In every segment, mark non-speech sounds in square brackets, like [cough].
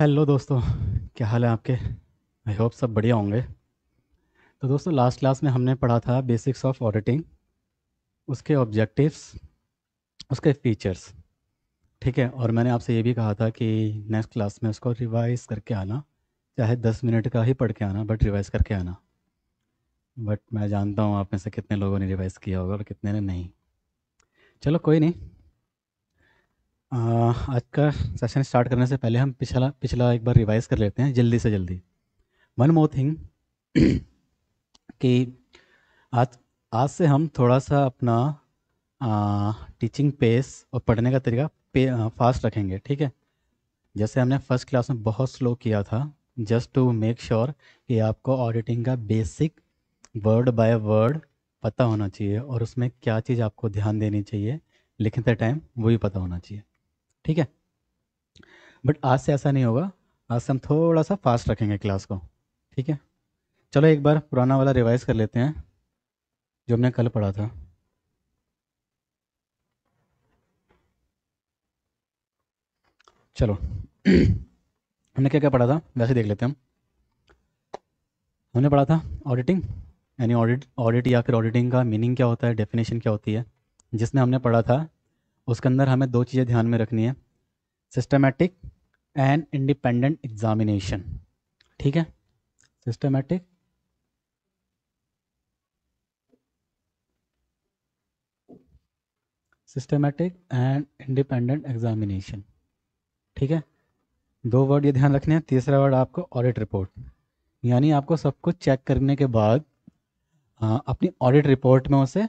Hello दोस्तों क्या हाल है आपके आई होप सब बढ़िया होंगे तो दोस्तों लास्ट क्लास में हमने पढ़ा था बेसिक्स ऑफ ऑडिटिंग उसके ऑब्जेक्टिव्स उसके फीचर्स ठीक है और मैंने आपसे ये भी कहा था कि नेक्स्ट क्लास में उसको रिवाइज करके आना चाहे दस मिनट का ही पढ़ के आना बट रिवाइज़ करके आना बट मैं जानता हूँ आप में से कितने लोगों ने रिवाइज़ किया होगा और कितने ने नहीं चलो कोई नहीं आज का सेशन स्टार्ट करने से पहले हम पिछला पिछला एक बार रिवाइज कर लेते हैं जल्दी से जल्दी वन मोर थिंग कि आज आज से हम थोड़ा सा अपना आ, टीचिंग पेस और पढ़ने का तरीका पे फास्ट रखेंगे ठीक है जैसे हमने फर्स्ट क्लास में बहुत स्लो किया था जस्ट टू मेक श्योर कि आपको ऑडिटिंग का बेसिक वर्ड बाय वर्ड पता होना चाहिए और उसमें क्या चीज़ आपको ध्यान देनी चाहिए लिखते टाइम वो भी पता होना चाहिए ठीक है बट आज से ऐसा नहीं होगा आज से हम थोड़ा सा फास्ट रखेंगे क्लास को ठीक है चलो एक बार पुराना वाला रिवाइज कर लेते हैं जो हमने कल पढ़ा था चलो हमने क्या क्या पढ़ा था वैसे देख लेते हैं हम हमने पढ़ा था ऑडिटिंग यानी ऑडिट ऑडिट या फिर ऑडिटिंग का मीनिंग क्या होता है डेफिनेशन क्या होती है जिसमें हमने पढ़ा था उसके अंदर हमें दो चीज़ें ध्यान में रखनी है सिस्टमेटिक एंड इंडिपेंडेंट एग्जामिनेशन ठीक है systematic systematic and independent examination ठीक है दो वर्ड ये ध्यान रखने हैं तीसरा वर्ड आपको ऑडिट रिपोर्ट यानी आपको सब कुछ चेक करने के बाद आ, अपनी ऑडिट रिपोर्ट में उसे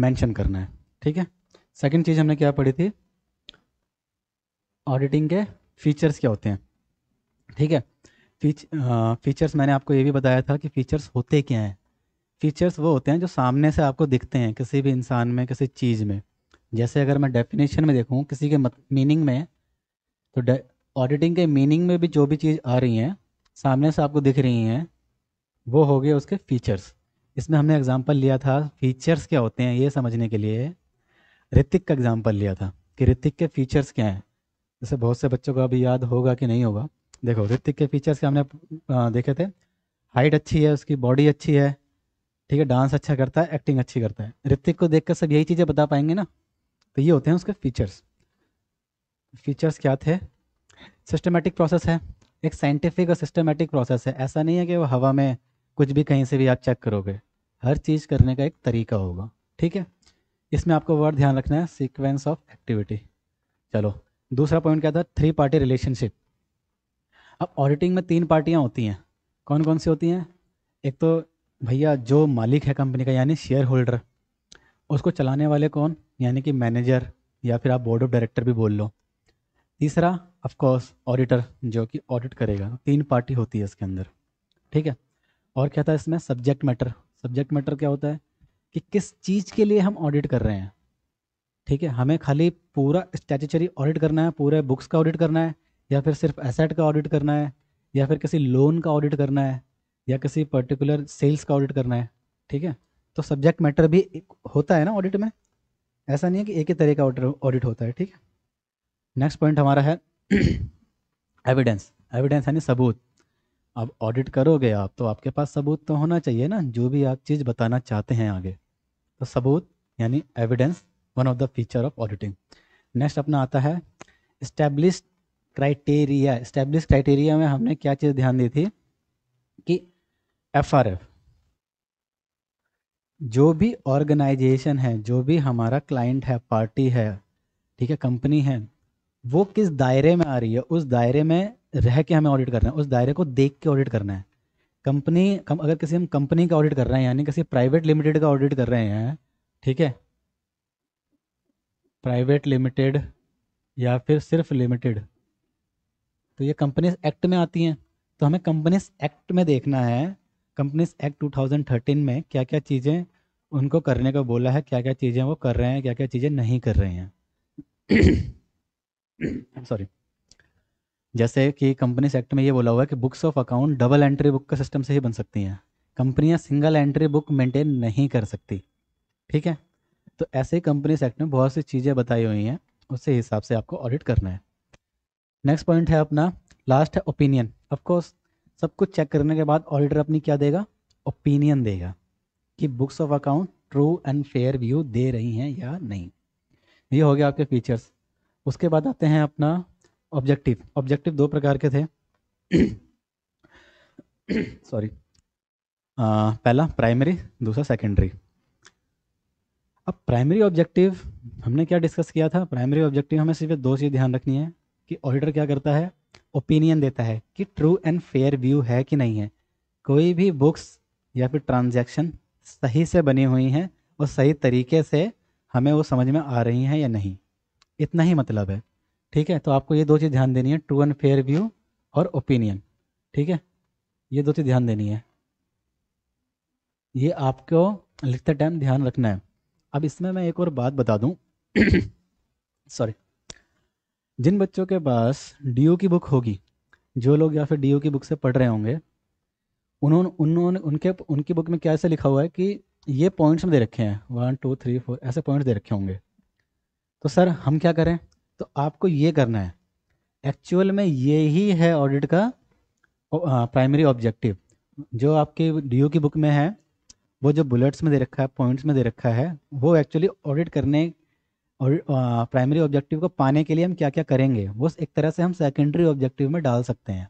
मेंशन करना है ठीक है सेकेंड चीज़ हमने क्या पढ़ी थी ऑडिटिंग के फीचर्स क्या होते हैं ठीक है फीच फीचर्स मैंने आपको ये भी बताया था कि फीचर्स होते क्या हैं फीचर्स वो होते हैं जो सामने से आपको दिखते हैं किसी भी इंसान में किसी चीज़ में जैसे अगर मैं डेफिनेशन में देखूँ किसी के मीनिंग में तो ऑडिटिंग के मीनिंग में भी जो भी चीज़ आ रही हैं सामने से आपको दिख रही हैं वो हो गए उसके फीचर्स इसमें हमने एग्जांपल लिया था फीचर्स क्या होते हैं ये समझने के लिए ऋतिक का एग्जाम्पल लिया था कि ऋतिक के फीचर्स क्या हैं जैसे बहुत से बच्चों को अभी याद होगा कि नहीं होगा देखो ऋतिक के फीचर्स के हमने देखे थे हाइट अच्छी है उसकी बॉडी अच्छी है ठीक है डांस अच्छा करता है एक्टिंग अच्छी करता है ऋतिक को देखकर सब यही चीज़ें बता पाएंगे ना तो ये होते हैं उसके फीचर्स फीचर्स क्या थे सिस्टमेटिक प्रोसेस है एक साइंटिफिक और सिस्टमेटिक प्रोसेस है ऐसा नहीं है कि वो हवा में कुछ भी कहीं से भी आप चेक करोगे हर चीज़ करने का एक तरीका होगा ठीक है इसमें आपको वर्ड ध्यान रखना है सीक्वेंस ऑफ एक्टिविटी चलो दूसरा पॉइंट क्या था थ्री पार्टी रिलेशनशिप अब ऑडिटिंग में तीन पार्टियाँ होती हैं कौन कौन सी होती हैं एक तो भैया जो मालिक है कंपनी का यानी शेयर होल्डर उसको चलाने वाले कौन यानी कि मैनेजर या फिर आप बोर्ड ऑफ डायरेक्टर भी बोल लो तीसरा ऑफकोर्स ऑडिटर जो कि ऑडिट करेगा तीन पार्टी होती है इसके अंदर ठीक है और क्या था इसमें सब्जेक्ट मैटर सब्जेक्ट मैटर क्या होता है कि किस चीज़ के लिए हम ऑडिट कर रहे हैं ठीक है हमें खाली पूरा स्टैचूचरी ऑडिट करना है पूरे बुक्स का ऑडिट करना है या फिर सिर्फ एसेट का ऑडिट करना है या फिर किसी लोन का ऑडिट करना है या किसी पर्टिकुलर सेल्स का ऑडिट करना है ठीक है तो सब्जेक्ट मैटर भी होता है ना ऑडिट में ऐसा नहीं है कि एक ही तरह का ऑडिट होता है ठीक है नेक्स्ट पॉइंट हमारा है एविडेंस [clears throat] एविडेंस यानी सबूत अब ऑडिट करोगे आप तो आपके पास सबूत तो होना चाहिए ना जो भी आप चीज़ बताना चाहते हैं आगे तो सबूत यानी evidence one of the feature of auditing next अपना आता है इस्टेब्लिश क्राइटेरिया इस्टेब्लिश क्राइटेरिया में हमने क्या चीज़ ध्यान दी थी कि एफ जो भी ऑर्गेनाइजेशन है जो भी हमारा क्लाइंट है पार्टी है ठीक है कंपनी है वो किस दायरे में आ रही है उस दायरे में रह के हमें ऑडिट करना है उस दायरे को देख के ऑडिट करना है कंपनी कम, अगर किसी हम कंपनी का ऑडिट कर रहे हैं यानी किसी प्राइवेट लिमिटेड का ऑडिट कर रहे हैं ठीक है प्राइवेट लिमिटेड या फिर सिर्फ लिमिटेड तो ये कंपनीज एक्ट में आती हैं तो हमें कंपनीज एक्ट में देखना है कंपनीज एक्ट 2013 में क्या क्या चीज़ें उनको करने को बोला है क्या क्या चीज़ें वो कर रहे हैं क्या क्या चीज़ें नहीं कर रहे हैं सॉरी [coughs] जैसे कि कंपनी सेक्ट में ये बोला हुआ है कि books of account double entry book का सिस्टम से ही बन सकती हैं कंपनियां सिंगल एंट्री बुक मेंटेन नहीं कर सकती ठीक है तो ऐसे ही कंपनी सेक्ट में बहुत सी चीज़ें बताई हुई हैं उसी हिसाब से आपको ऑडिट करना है नेक्स्ट पॉइंट है अपना लास्ट है ओपिनियन ऑफकोर्स सब कुछ चेक करने के बाद ऑडिटर अपनी क्या देगा ओपिनियन देगा कि books of account true and fair view दे रही हैं या नहीं ये हो गया आपके फीचर्स उसके बाद आते हैं अपना ऑब्जेक्टिव ऑब्जेक्टिव दो प्रकार के थे सॉरी पहला प्राइमरी दूसरा सेकेंडरी अब प्राइमरी ऑब्जेक्टिव हमने क्या डिस्कस किया था प्राइमरी ऑब्जेक्टिव हमें सिर्फ दो चीज़ ध्यान रखनी है कि ऑडिटर क्या करता है ओपिनियन देता है कि ट्रू एंड फेयर व्यू है कि नहीं है कोई भी बुक्स या फिर ट्रांजैक्शन सही से बनी हुई हैं और सही तरीके से हमें वो समझ में आ रही हैं या नहीं इतना ही मतलब है ठीक है तो आपको ये दो चीज़ ध्यान देनी है ट्रू एंड फेयर व्यू और ओपिनियन ठीक है ये दो चीज़ ध्यान देनी है ये आपको लिखते टाइम ध्यान रखना है अब इसमें मैं एक और बात बता दूं सॉरी [coughs] जिन बच्चों के पास डी की बुक होगी जो लोग या फिर डी की बुक से पढ़ रहे होंगे उन्होंने उन्होंने उनके उनकी बुक में क्या ऐसे लिखा हुआ है कि ये पॉइंट्स में दे रखे हैं वन टू थ्री फोर ऐसे पॉइंट्स दे रखे होंगे तो सर हम क्या करें तो आपको ये करना है एक्चुअल में ये ही है ऑडिट का प्राइमरी ऑब्जेक्टिव जो आपके डीओ की बुक में है वो जो बुलेट्स में दे रखा है पॉइंट्स में दे रखा है वो एक्चुअली ऑडिट करने और प्राइमरी ऑब्जेक्टिव को पाने के लिए हम क्या क्या करेंगे वो एक तरह से हम सेकेंडरी ऑब्जेक्टिव में डाल सकते हैं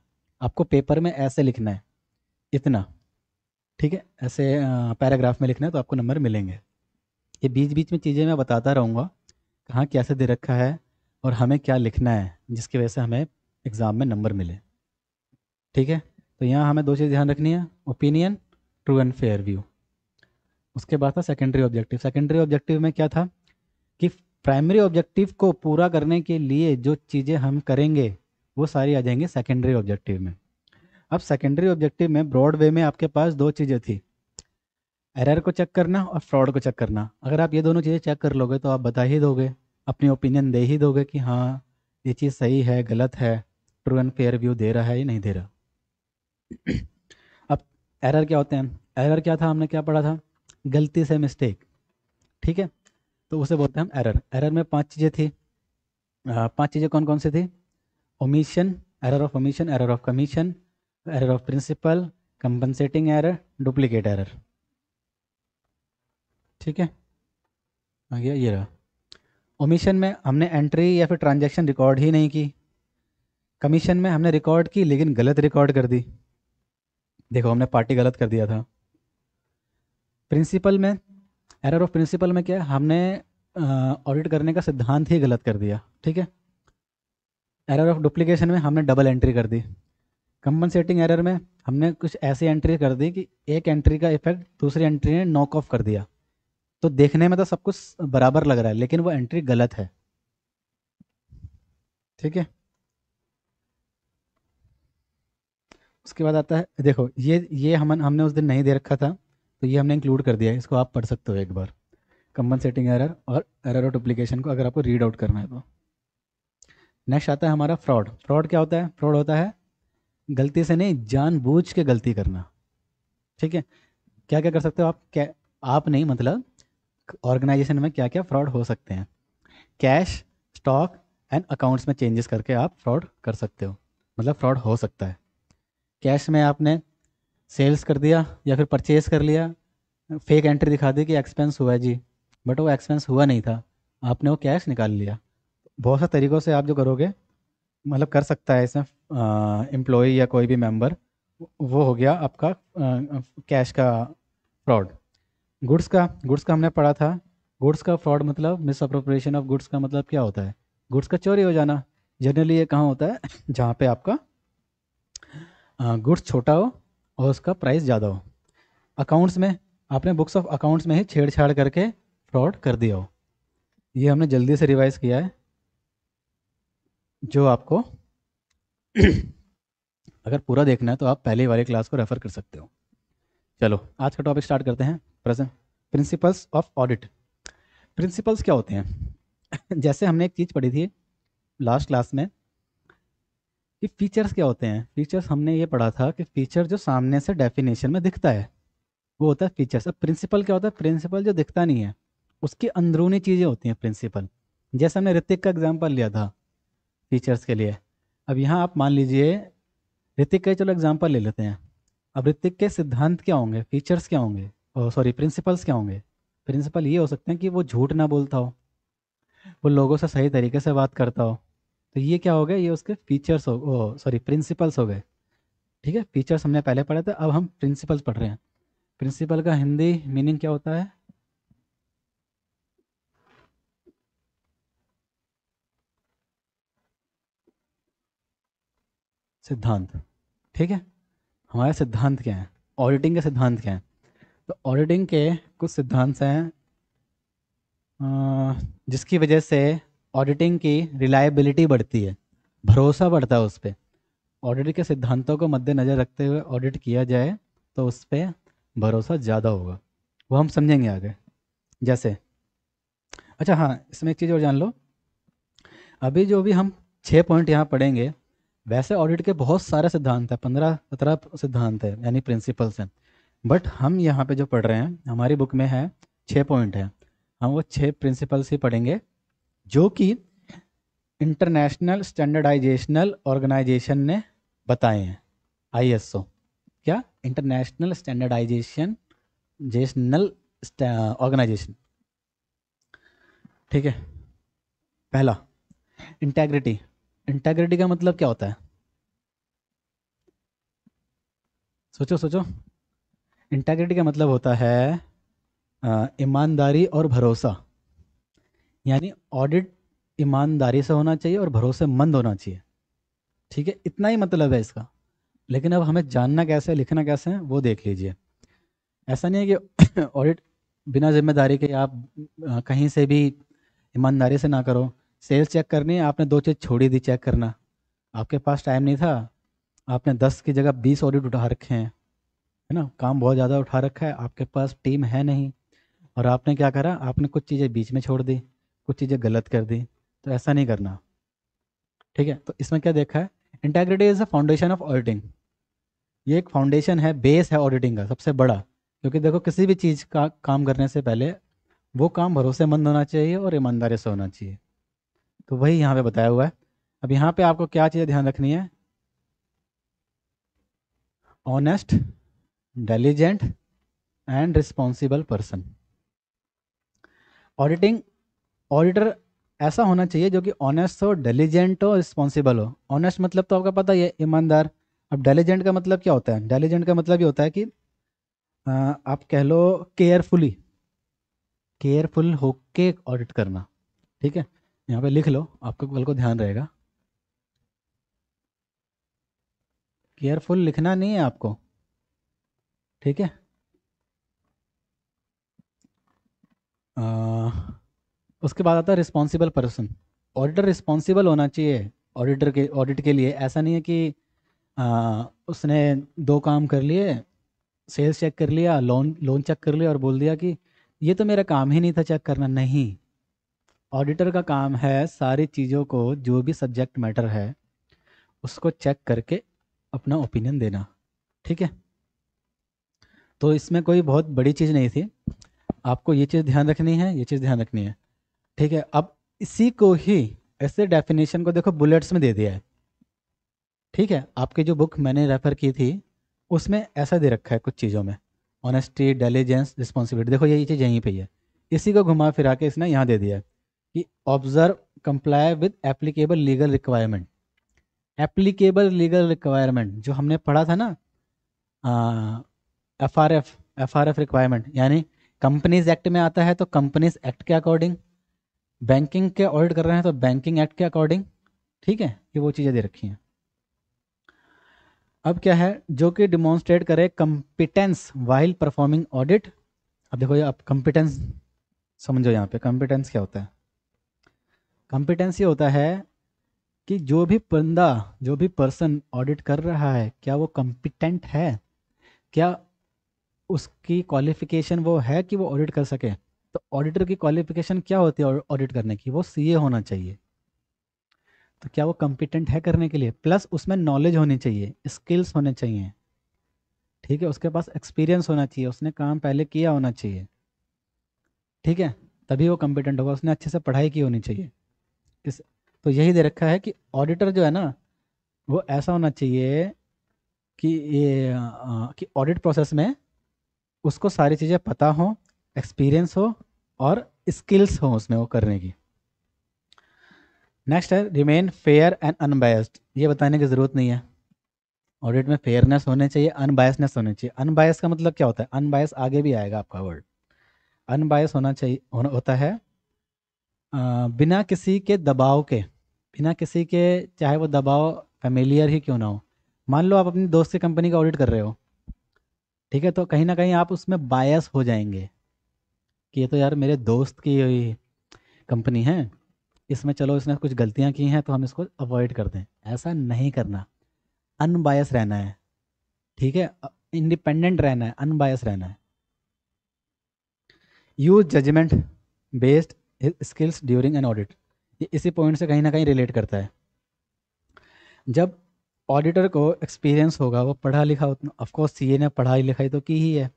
आपको पेपर में ऐसे लिखना है इतना ठीक है ऐसे पैराग्राफ में लिखना है तो आपको नंबर मिलेंगे ये बीच बीच में चीज़ें मैं बताता रहूँगा कहाँ कैसे दे रखा है और हमें क्या लिखना है जिसकी वजह से हमें एग्ज़ाम में नंबर मिले ठीक है तो यहाँ हमें दो चीज़ ध्यान रखनी है opinion true and fair view उसके बाद था सेकेंडरी ऑब्जेक्टिव सेकेंडरी ऑब्जेक्टिव में क्या था कि प्राइमरी ऑब्जेक्टिव को पूरा करने के लिए जो चीज़ें हम करेंगे वो सारी आ जाएंगी सेकेंडरी ऑब्जेक्टिव में अब सेकेंडरी ऑब्जेक्टिव में ब्रॉड वे में आपके पास दो चीज़ें थी एरर को चेक करना और फ्रॉड को चेक करना अगर आप ये दोनों चीज़ें चेक कर लोगे तो आप बता ही दोगे अपनी ओपिनियन दे ही दोगे कि हाँ ये चीज़ सही है गलत है ट्रू एंड फेयर व्यू दे रहा है या नहीं दे रहा अब एरर क्या होते हैं एरर क्या था हमने क्या पढ़ा था गलती से मिस्टेक ठीक है तो उसे बोलते हैं हम एरर एरर में पांच चीज़ें थी पांच चीज़ें कौन कौन सी थी omission error of omission error of commission error of principle compensating error duplicate error ठीक है आ गया ये रहा ओमिशन में हमने एंट्री या फिर ट्रांजैक्शन रिकॉर्ड ही नहीं की कमीशन में हमने रिकॉर्ड की लेकिन गलत रिकॉर्ड कर दी देखो हमने पार्टी गलत कर दिया था प्रिंसिपल में एरर ऑफ प्रिंसिपल में क्या हमने ऑडिट करने का सिद्धांत ही गलत कर दिया ठीक है एरर ऑफ डुप्लीकेशन में हमने डबल एंट्री कर दी कंपनसेटिंग एरर में हमने कुछ ऐसी एंट्री कर दी कि एक एंट्री का इफेक्ट दूसरी एंट्री ने नॉक ऑफ कर दिया तो देखने में तो सब कुछ बराबर लग रहा है लेकिन वो एंट्री गलत है ठीक है उसके बाद आता है देखो ये ये हम हमने उस दिन नहीं दे रखा था तो ये हमने इंक्लूड कर दिया है इसको आप पढ़ सकते हो एक बार सेटिंग एरर और एरर और डुप्लीकेशन को अगर आपको रीड आउट करना है तो नेक्स्ट आता है हमारा फ्रॉड फ्रॉड क्या होता है फ्रॉड होता है गलती से नहीं जानबूझ के गलती करना ठीक है क्या क्या कर सकते हो आप क्या आप नहीं मतलब ऑर्गेनाइजेशन में क्या क्या फ्रॉड हो सकते हैं कैश स्टॉक एंड अकाउंट्स में चेंजेस करके आप फ्रॉड कर सकते हो मतलब फ्रॉड हो सकता है कैश में आपने सेल्स कर दिया या फिर परचेज कर लिया फेक एंट्री दिखा दी कि एक्सपेंस हुआ है जी बट वो एक्सपेंस हुआ नहीं था आपने वो कैश निकाल लिया बहुत सारे तरीक़ों से आप जो करोगे मतलब कर सकता है इसमें एम्प्लॉय या कोई भी मेंबर वो हो गया आपका आ, कैश का फ्रॉड गुड्स का गुड्स का हमने पढ़ा था गुड्स का फ्रॉड मतलब मिस अप्रोप्रिएशन ऑफ गुड्स का मतलब क्या होता है गुड्स का चोरी हो जाना जनरली ये कहाँ होता है [laughs] जहाँ पे आपका गुड्स छोटा हो और उसका प्राइस ज़्यादा हो अकाउंट्स में आपने बुक्स ऑफ अकाउंट्स में ही छेड़छाड़ करके फ्रॉड कर दिया हो ये हमने जल्दी से रिवाइज़ किया है जो आपको [clears throat] अगर पूरा देखना है तो आप पहले वाले क्लास को रेफ़र कर सकते हो चलो आज का टॉपिक स्टार्ट करते हैं प्रिंसिपल्स ऑफ ऑडिट प्रिंसिपल्स क्या होते हैं [laughs] जैसे हमने एक चीज़ पढ़ी थी लास्ट क्लास में कि फीचर्स क्या होते हैं फीचर्स हमने ये पढ़ा था कि फीचर जो सामने से डेफिनेशन में दिखता है वो होता है फीचर्स अब प्रिंसिपल क्या होता है प्रिंसिपल जो दिखता नहीं है उसकी अंदरूनी चीज़ें होती हैं प्रिंसिपल जैसे हमने ऋतिक का एग्जाम्पल लिया था फीचर्स के लिए अब यहाँ आप मान लीजिए ऋतिक का चलो एग्जाम्पल ले लेते हैं अब ऋतिक के सिद्धांत क्या होंगे फीचर्स क्या होंगे सॉरी प्रिंसिपल्स क्या होंगे प्रिंसिपल ये हो सकते हैं कि वो झूठ ना बोलता हो वो लोगों से सही तरीके से बात करता हो तो ये क्या हो गया ये उसके फीचर्स हो सॉरी प्रिंसिपल्स हो गए ठीक है फीचर्स हमने पहले पढ़े थे अब हम प्रिंसिपल्स पढ़ रहे हैं प्रिंसिपल का हिंदी मीनिंग क्या होता है सिद्धांत ठीक है हमारे सिद्धांत क्या है ऑडिटिंग के सिद्धांत क्या है तो ऑडिटिंग के कुछ सिद्धांत हैं जिसकी वजह से ऑडिटिंग की रिलायबिलिटी बढ़ती है भरोसा बढ़ता है उस पर ऑडिट के सिद्धांतों को मद्देनज़र रखते हुए ऑडिट किया जाए तो उस पर भरोसा ज़्यादा होगा वो हम समझेंगे आगे जैसे अच्छा हाँ इसमें एक चीज़ और जान लो अभी जो भी हम छः पॉइंट यहाँ पढ़ेंगे वैसे ऑडिट के बहुत सारे सिद्धांत हैं पंद्रह सत्रह सिद्धांत हैं यानी प्रिंसिपल्स हैं बट हम यहाँ पे जो पढ़ रहे हैं हमारी बुक में है छः पॉइंट है हम वो छः प्रिंसिपल से पढ़ेंगे जो कि इंटरनेशनल स्टैंडर्डाइजेशनल ऑर्गेनाइजेशन ने बताए हैं आई क्या इंटरनेशनल स्टैंडर्डाइजेशन जेशनल ऑर्गेनाइजेशन ठीक है पहला इंटेग्रिटी इंटेग्रिटी का मतलब क्या होता है सोचो सोचो इंटेग्रिटी का मतलब होता है ईमानदारी और भरोसा यानी ऑडिट ईमानदारी से होना चाहिए और भरोसेमंद होना चाहिए ठीक है इतना ही मतलब है इसका लेकिन अब हमें जानना कैसे है लिखना कैसे है वो देख लीजिए ऐसा नहीं है कि ऑडिट [coughs] बिना जिम्मेदारी के आप कहीं से भी ईमानदारी से ना करो सेल्स चेक करनी है आपने दो चीज़ छोड़ी दी चेक करना आपके पास टाइम नहीं था आपने दस की जगह बीस ऑडिट उठा रखे हैं है ना काम बहुत ज़्यादा उठा रखा है आपके पास टीम है नहीं और आपने क्या करा आपने कुछ चीज़ें बीच में छोड़ दी कुछ चीज़ें गलत कर दी तो ऐसा नहीं करना ठीक है तो इसमें क्या देखा है integrity is a foundation of auditing ये एक फाउंडेशन है बेस है ऑडिटिंग का सबसे बड़ा क्योंकि देखो किसी भी चीज़ का काम करने से पहले वो काम भरोसेमंद होना चाहिए और ईमानदारी से होना चाहिए तो वही यहाँ पे बताया हुआ है अब यहाँ पे आपको क्या चीज़ें ध्यान रखनी है honest diligent and responsible person auditing auditor ऐसा होना चाहिए जो कि ऑनेस्ट हो डेलीजेंट हो रिस्पॉन्सिबल हो ऑनेस्ट मतलब तो आपका पता ही है ईमानदार अब डेलीजेंट का मतलब क्या होता है डेलीजेंट का मतलब ये होता है कि आ, आप कह लो केयरफुली केयरफुल होके ऑडिट करना ठीक है यहाँ पे लिख लो आपको कल को ध्यान रहेगा केयरफुल लिखना नहीं है आपको ठीक है उसके बाद आता है रिस्पॉन्सिबल पर्सन ऑडिटर रिस्पॉन्सिबल होना चाहिए ऑडिटर के ऑडिट के लिए ऐसा नहीं है कि आ, उसने दो काम कर लिए सेल्स चेक कर लिया लोन लोन चेक कर लिया और बोल दिया कि ये तो मेरा काम ही नहीं था चेक करना नहीं ऑडिटर का काम है सारी चीज़ों को जो भी सब्जेक्ट मैटर है उसको चेक करके अपना ओपिनियन देना ठीक है तो इसमें कोई बहुत बड़ी चीज़ नहीं थी आपको ये चीज़ ध्यान रखनी है ये चीज़ ध्यान रखनी है ठीक है अब इसी को ही ऐसे डेफिनेशन को देखो बुलेट्स में दे दिया है ठीक है आपकी जो बुक मैंने रेफ़र की थी उसमें ऐसा दे रखा है कुछ चीज़ों में ऑनेस्टी डेलीजेंस रिस्पॉन्सिबिलिटी देखो ये चीज़ यहीं पर ही है इसी को घुमा फिरा के इसने यहाँ दे दिया कि observe comply with applicable legal requirement applicable legal requirement जो हमने पढ़ा था ना F R F F R F requirement यानी कंपनीज एक्ट में आता है तो कंपनीज एक्ट के अकॉर्डिंग बैंकिंग के ऑडिट कर रहे हैं तो बैंकिंग एक्ट के अकॉर्डिंग ठीक है ये वो चीज़ें दे रखी हैं अब क्या है जो कि डिमॉन्स्ट्रेट करे कम्पिटेंस वाइल परफॉर्मिंग ऑडिट अब देखो ये आप कंपिटेंस समझो यहाँ पे कंपिटेंस क्या होता है कंपिटेंस ये होता है कि जो भी बंदा जो भी पर्सन ऑडिट कर रहा है क्या वो कंपिटेंट है क्या उसकी क्वालिफिकेशन वो है कि वो ऑडिट कर सके तो ऑडिटर की क्वालिफिकेशन क्या होती है ऑडिट करने की वो सीए होना चाहिए तो क्या वो कम्पिटेंट है करने के लिए प्लस उसमें नॉलेज होनी चाहिए स्किल्स होने चाहिए ठीक है उसके पास एक्सपीरियंस होना चाहिए उसने काम पहले किया होना चाहिए ठीक है तभी वो कम्पिटेंट होगा उसने अच्छे से पढ़ाई की होनी चाहिए इस तो यही दे रखा है कि ऑडिटर जो है ना वो ऐसा होना चाहिए कि ये कि ऑडिट प्रोसेस में उसको सारी चीज़ें पता हो एक्सपीरियंस हो और स्किल्स हो उसमें वो करने की नेक्स्ट है रिमेन फेयर एंड अनबायस्ड ये बताने की ज़रूरत नहीं है ऑडिट में फेयरनेस होने चाहिए अनबायसनेस होने चाहिए अनबायस का मतलब क्या होता है अनबायस आगे भी आएगा आपका वर्ड अनबायस होना चाहिए होना होता है आ, बिना किसी के दबाव के बिना किसी के चाहे वो दबाव फेमिलियर ही क्यों ना हो मान लो आप अपनी दोस्त की कंपनी का ऑडिट कर रहे हो ठीक है तो कहीं ना कहीं आप उसमें बायस हो जाएंगे कि ये तो यार मेरे दोस्त की कंपनी है इसमें चलो इसने कुछ गलतियां की हैं तो हम इसको अवॉइड कर दें ऐसा नहीं करना अनबायस रहना है ठीक है इंडिपेंडेंट रहना है अनबायस रहना है use judgement based skills during an audit ये इसी पॉइंट से कहीं ना कहीं रिलेट करता है जब ऑडिटर को एक्सपीरियंस होगा वो पढ़ा लिखा उतना ऑफकोर्स सी ने पढ़ाई लिखाई तो की ही है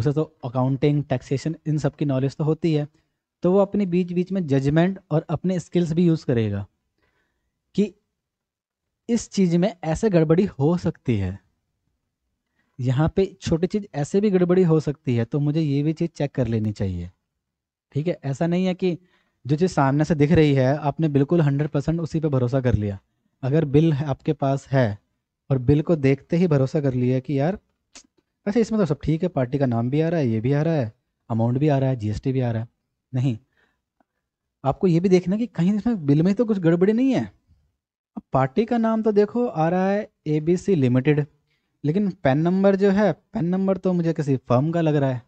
उसे तो अकाउंटिंग टैक्सेशन इन सब की नॉलेज तो होती है तो वो अपने बीच बीच में जजमेंट और अपने स्किल्स भी यूज़ करेगा कि इस चीज़ में ऐसे गड़बड़ी हो सकती है यहाँ पे छोटी चीज़ ऐसे भी गड़बड़ी हो सकती है तो मुझे ये भी चीज़ चेक कर लेनी चाहिए ठीक है ऐसा नहीं है कि जो चीज़ सामने से दिख रही है आपने बिल्कुल हंड्रेड परसेंट उसी पर भरोसा कर लिया अगर बिल आपके पास है और बिल को देखते ही भरोसा कर लिया कि यार अच्छा इसमें तो सब ठीक है पार्टी का नाम भी आ रहा है ये भी आ रहा है अमाउंट भी आ रहा है जीएसटी भी आ रहा है नहीं आपको ये भी देखना कि कहीं इसमें बिल में तो कुछ गड़बड़ी नहीं है अब पार्टी का नाम तो देखो आ रहा है ए बी सी लिमिटेड लेकिन पेन नंबर जो है पेन नंबर तो मुझे किसी फर्म का लग रहा है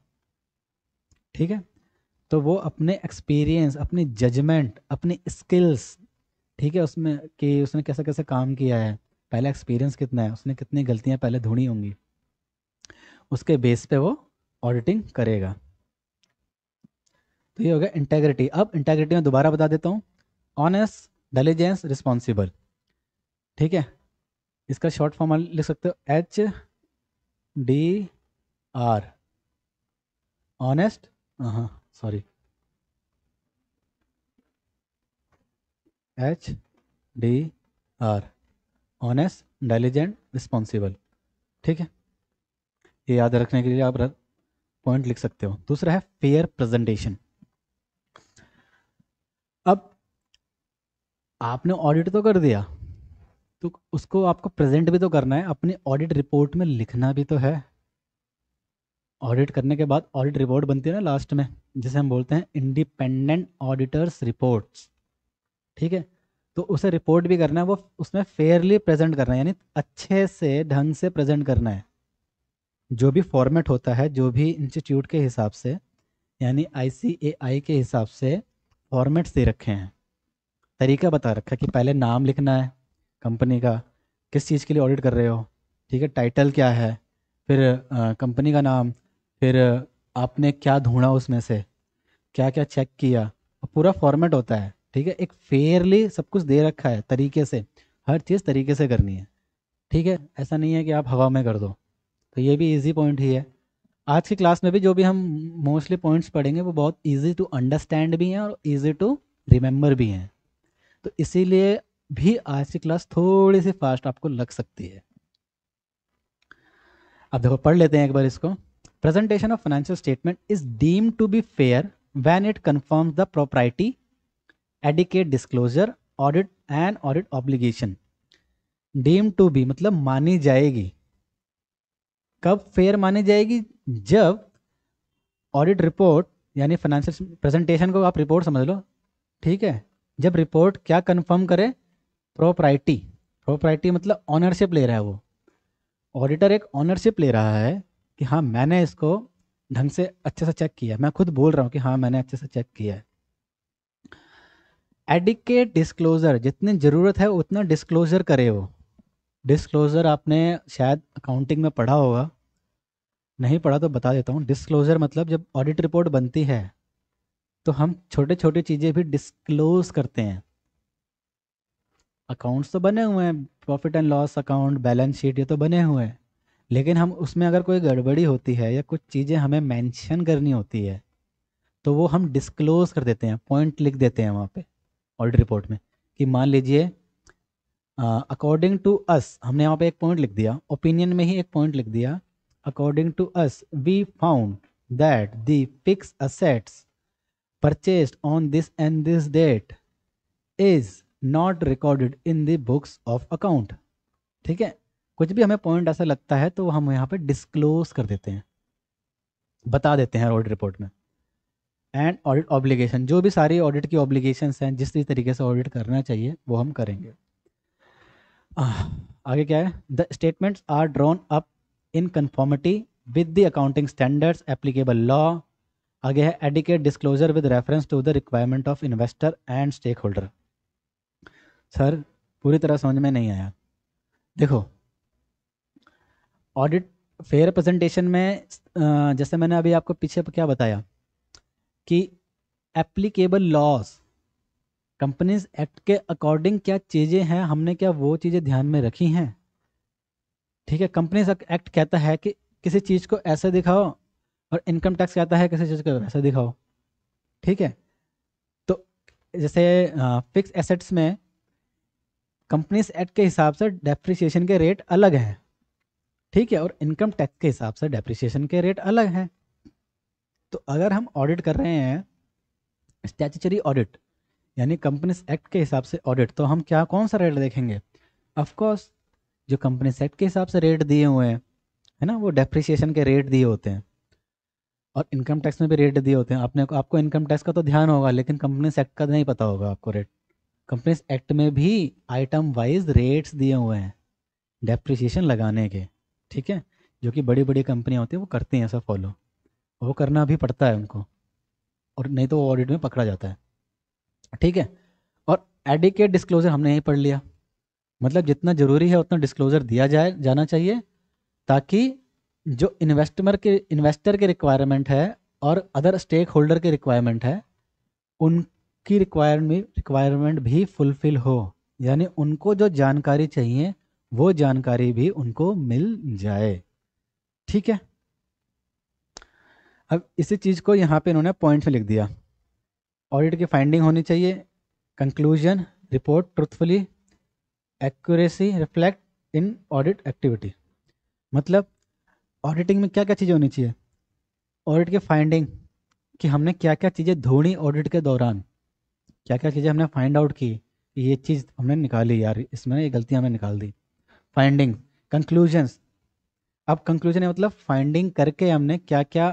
ठीक है तो वो अपने एक्सपीरियंस अपनी जजमेंट अपनी स्किल्स ठीक है उसमें कि उसने कैसा कैसा काम किया है पहला एक्सपीरियंस कितना है उसने कितनी गलतियाँ पहले ढूंढी होंगी उसके बेस पे वो ऑडिटिंग करेगा तो ये हो गया इंटेग्रिटी अब इंटेग्रिटी में दोबारा बता देता हूँ ऑनेस्ट डेलीजेंस रिस्पॉन्सिबल ठीक है इसका शॉर्ट फॉर्म लिख सकते हो एच डी आर ऑनेस्ट हाँ सॉरी हाँ, H D R honest intelligent responsible ठीक है ये याद रखने के लिए आप पॉइंट लिख सकते हो दूसरा है फेयर प्रेजेंटेशन अब आपने ऑडिट तो कर दिया तो उसको आपको प्रेजेंट भी तो करना है अपनी ऑडिट रिपोर्ट में लिखना भी तो है ऑडिट करने के बाद ऑडिट रिपोर्ट बनती है ना लास्ट में जिसे हम बोलते हैं इंडिपेंडेंट ऑडिटर्स रिपोर्ट्स ठीक है तो उसे रिपोर्ट भी करना है वो उसमें फेयरली प्रेजेंट करना है यानी अच्छे से ढंग से प्रेजेंट करना है जो भी फॉर्मेट होता है जो भी इंस्टीट्यूट के हिसाब से यानी आई के हिसाब से फॉर्मेट्स दे रखे हैं तरीका बता रखा है कि पहले नाम लिखना है कंपनी का किस चीज़ के लिए ऑडिट कर रहे हो ठीक है टाइटल क्या है फिर कंपनी का नाम फिर आपने क्या ढूंढा उसमें से क्या क्या चेक किया पूरा फॉर्मेट होता है ठीक है एक फेयरली सब कुछ दे रखा है तरीके से हर चीज़ तरीके से करनी है ठीक है ऐसा नहीं है कि आप हवा में कर दो तो ये भी इजी पॉइंट ही है आज की क्लास में भी जो भी हम मोस्टली पॉइंट्स पढ़ेंगे वो बहुत इजी टू अंडरस्टैंड भी हैं और इजी टू रिमेम्बर भी हैं तो इसीलिए भी आज की क्लास थोड़ी सी फास्ट आपको लग सकती है अब देखो पढ़ लेते हैं एक बार इसको presentation of financial statement is deemed to be fair when it confirms the property adequate disclosure audit and audit obligation deem to be मतलब मानी जाएगी कब फेयर मानी जाएगी जब ऑडिट रिपोर्ट यानी फाइनेंशियल प्रेजेंटेशन को आप रिपोर्ट समझ लो ठीक है जब रिपोर्ट क्या कंफर्म करे प्रोपराइटी प्रोपराइटी मतलब ऑनरशिप ले रहा है वो ऑडिटर एक ऑनरशिप ले रहा है कि हाँ मैंने इसको ढंग से अच्छे से चेक किया मैं खुद बोल रहा हूँ कि हाँ मैंने अच्छे से चेक किया है एडिकेट डिस्क्लोज़र जितनी ज़रूरत है उतना डिस्क्लोज़र करे वो डिस्क्लोज़र आपने शायद अकाउंटिंग में पढ़ा होगा नहीं पढ़ा तो बता देता हूँ डिस्क्लोज़र मतलब जब ऑडिट रिपोर्ट बनती है तो हम छोटे छोटे चीज़ें भी डिस्क्लोज़ करते हैं अकाउंट्स तो बने हुए हैं profit and loss account balance sheet ये तो बने हुए हैं लेकिन हम उसमें अगर कोई गड़बड़ी होती है या कुछ चीज़ें हमें मेंशन करनी होती है तो वो हम डिस्क्लोज़ कर देते हैं पॉइंट लिख देते हैं वहाँ पे ऑडिट रिपोर्ट में कि मान लीजिए अकॉर्डिंग टू अस हमने यहाँ पे एक पॉइंट लिख दिया ओपिनियन में ही एक पॉइंट लिख दिया according to us we found that the fixed assets purchased on this and this date is not recorded in the books of account ठीक है कुछ भी हमें पॉइंट ऐसा लगता है तो हम यहाँ पे डिस्क्लोज कर देते हैं बता देते हैं ऑडिट रिपोर्ट में एंड ऑडिट ऑब्लिगेशन जो भी सारी ऑडिट की ऑब्लिगेशंस हैं जिस भी तरीके से ऑडिट करना चाहिए वो हम करेंगे आगे क्या है the statements are drawn up in conformity with the accounting standards applicable law आगे है adequate disclosure with reference to the requirement of investor and stakeholder sir पूरी तरह समझ में नहीं आया देखो ऑडिट फेयर प्रेजेंटेशन में जैसे मैंने अभी आपको पीछे क्या बताया कि एप्लीकेबल लॉस कंपनीज एक्ट के अकॉर्डिंग क्या चीज़ें हैं हमने क्या वो चीज़ें ध्यान में रखी हैं ठीक है कंपनीज एक्ट कहता है कि किसी चीज़ को ऐसे दिखाओ और इनकम टैक्स कहता है किसी चीज़ को वैसे दिखाओ ठीक है तो जैसे फिक्स एसेट्स में कंपनीज एक्ट के हिसाब से डेप्रिसिएशन के रेट अलग हैं ठीक है और इनकम टैक्स के हिसाब से डेप्रिसिएशन के रेट अलग हैं तो अगर हम ऑडिट कर रहे हैं स्टैचूचरी ऑडिट यानी कंपनीज एक्ट के हिसाब से ऑडिट तो हम क्या कौन सा रेट देखेंगे ऑफकोर्स जो कंपनी सेक्ट के हिसाब से रेट दिए हुए हैं है ना वो डेप्रिसिएशन के रेट दिए होते हैं और इनकम टैक्स में भी रेट दिए होते हैं आपने आपको इनकम टैक्स का तो ध्यान होगा लेकिन कंपनी सेक्ट का नहीं पता होगा आपको रेट कंपनीज एक्ट में भी आइटम वाइज रेट्स दिए हुए हैं डेप्रिसिएशन लगाने के ठीक है जो कि बड़ी बड़ी कंपनियाँ होती हैं वो करती हैं ऐसा फॉलो वो करना भी पड़ता है उनको और नहीं तो वो ऑडिट में पकड़ा जाता है ठीक है और एडिकेट डिस्क्लोजर हमने यही पढ़ लिया मतलब जितना ज़रूरी है उतना डिस्क्लोजर दिया जाए जाना चाहिए ताकि जो इन्वेस्टमर के इन्वेस्टर के रिक्वायरमेंट है और अदर स्टेक होल्डर के रिक्वायरमेंट है उनकी रिक्वायरमेंट रिक्वायरमेंट भी फुलफिल हो यानी उनको जो जानकारी चाहिए वो जानकारी भी उनको मिल जाए ठीक है अब इसी चीज़ को यहाँ पे इन्होंने पॉइंट्स में लिख दिया ऑडिट की फाइंडिंग होनी चाहिए conclusion report truthfully accuracy reflect in audit activity मतलब ऑडिटिंग में क्या क्या चीज़ें होनी चाहिए ऑडिट की फाइंडिंग कि हमने क्या क्या चीज़ें धोनी ऑडिट के दौरान क्या क्या चीज़ें हमने फाइंड आउट की ये चीज़ हमने निकाली यार इसमें ये गलती हमने निकाल दी फाइंडिंग कंक्लूजन्स अब कंक्लूजन है मतलब फाइंडिंग करके हमने क्या क्या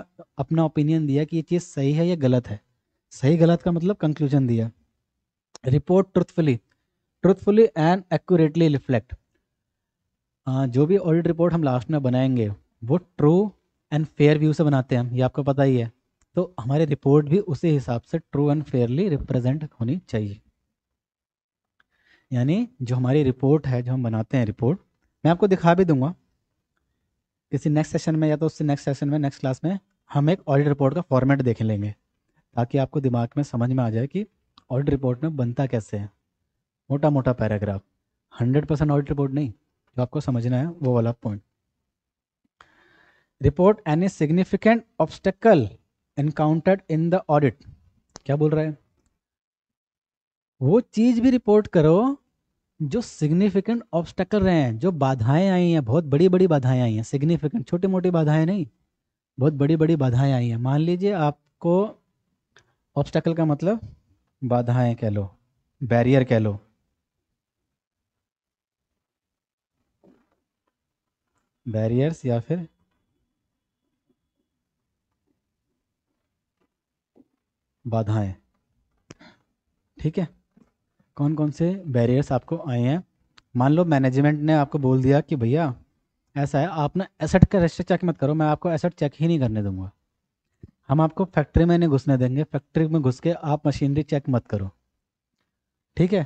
अपना ओपिनियन दिया कि ये चीज़ सही है या गलत है सही गलत का मतलब कंक्लूजन दिया report truthfully truthfully and accurately reflect जो भी ऑडिट रिपोर्ट हम लास्ट में बनाएंगे वो ट्रू एंड फेयर व्यू से बनाते हैं ये आपको पता ही है तो हमारी रिपोर्ट भी उसी हिसाब से ट्रू एंड फेयरली रिप्रेजेंट होनी चाहिए यानी जो हमारी रिपोर्ट है जो हम बनाते हैं रिपोर्ट मैं आपको दिखा भी दूंगा किसी नेक्स्ट सेशन में या तो उससे नेक्स्ट सेशन में नेक्स्ट क्लास में हम एक ऑडिट रिपोर्ट का फॉर्मेट देख लेंगे ताकि आपको दिमाग में समझ में आ जाए कि ऑडिट रिपोर्ट में बनता कैसे है मोटा मोटा paragraph hundred percent audit report नहीं जो आपको समझना है वो वाला point report any significant obstacle encountered in the audit क्या बोल रहा है वो चीज भी रिपोर्ट करो जो सिग्निफिकेंट ऑब्स्टेकल रहे हैं जो बाधाएं आई हैं बहुत बड़ी बड़ी बाधाएं आई हैं सिग्निफिकेंट छोटी मोटी बाधाएं नहीं बहुत बड़ी बड़ी बाधाएं आई हैं मान लीजिए आपको ऑब्स्टेकल का मतलब बाधाएं कह लो बैरियर कह लो बैरियर्स या फिर बाधाएं ठीक है कौन कौन से बैरियर्स आपको आए हैं मान लो मैनेजमेंट ने आपको बोल दिया कि भैया ऐसा है आप ना एसेट का रजिस्टर चेक मत करो मैं आपको एसेट चेक ही नहीं करने दूंगा हम आपको फैक्ट्री में नहीं घुसने देंगे फैक्ट्री में घुस के आप मशीनरी चेक मत करो ठीक है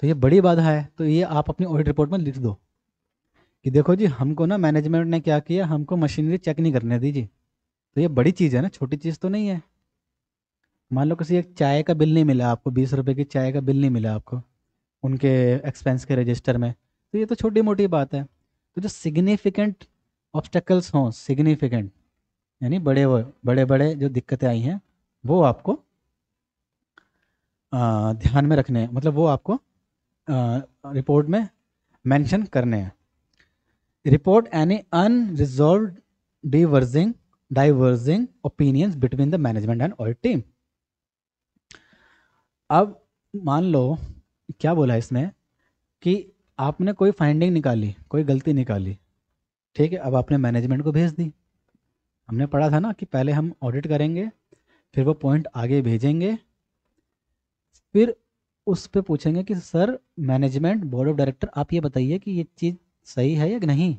तो ये बड़ी बाधा है तो ये आप अपनी ऑडिट रिपोर्ट में लिख दो कि देखो जी हमको ना मैनेजमेंट ने क्या किया हमको मशीनरी चेक नहीं करने दीजिए तो ये बड़ी चीज़ है ना छोटी चीज़ तो नहीं है मान लो किसी एक चाय का बिल नहीं मिला आपको बीस रुपए की चाय का बिल नहीं मिला आपको उनके एक्सपेंस के रजिस्टर में तो ये तो छोटी मोटी बात है तो जो सिग्निफिकेंट ऑब्स्टेकल्स हों सिग्निफिकेंट यानी बड़े वो बड़े बड़े जो दिक्कतें आई हैं वो आपको आ, ध्यान में रखने हैं मतलब वो आपको आ, रिपोर्ट में मेंशन करने हैं report any unresolved diverging diverging opinions between the management and all team अब मान लो क्या बोला इसमें कि आपने कोई फाइंडिंग निकाली कोई गलती निकाली ठीक है अब आपने मैनेजमेंट को भेज दी हमने पढ़ा था ना कि पहले हम ऑडिट करेंगे फिर वो पॉइंट आगे भेजेंगे फिर उस पर पूछेंगे कि sir management board of director आप ये बताइए कि ये चीज़ सही है या नहीं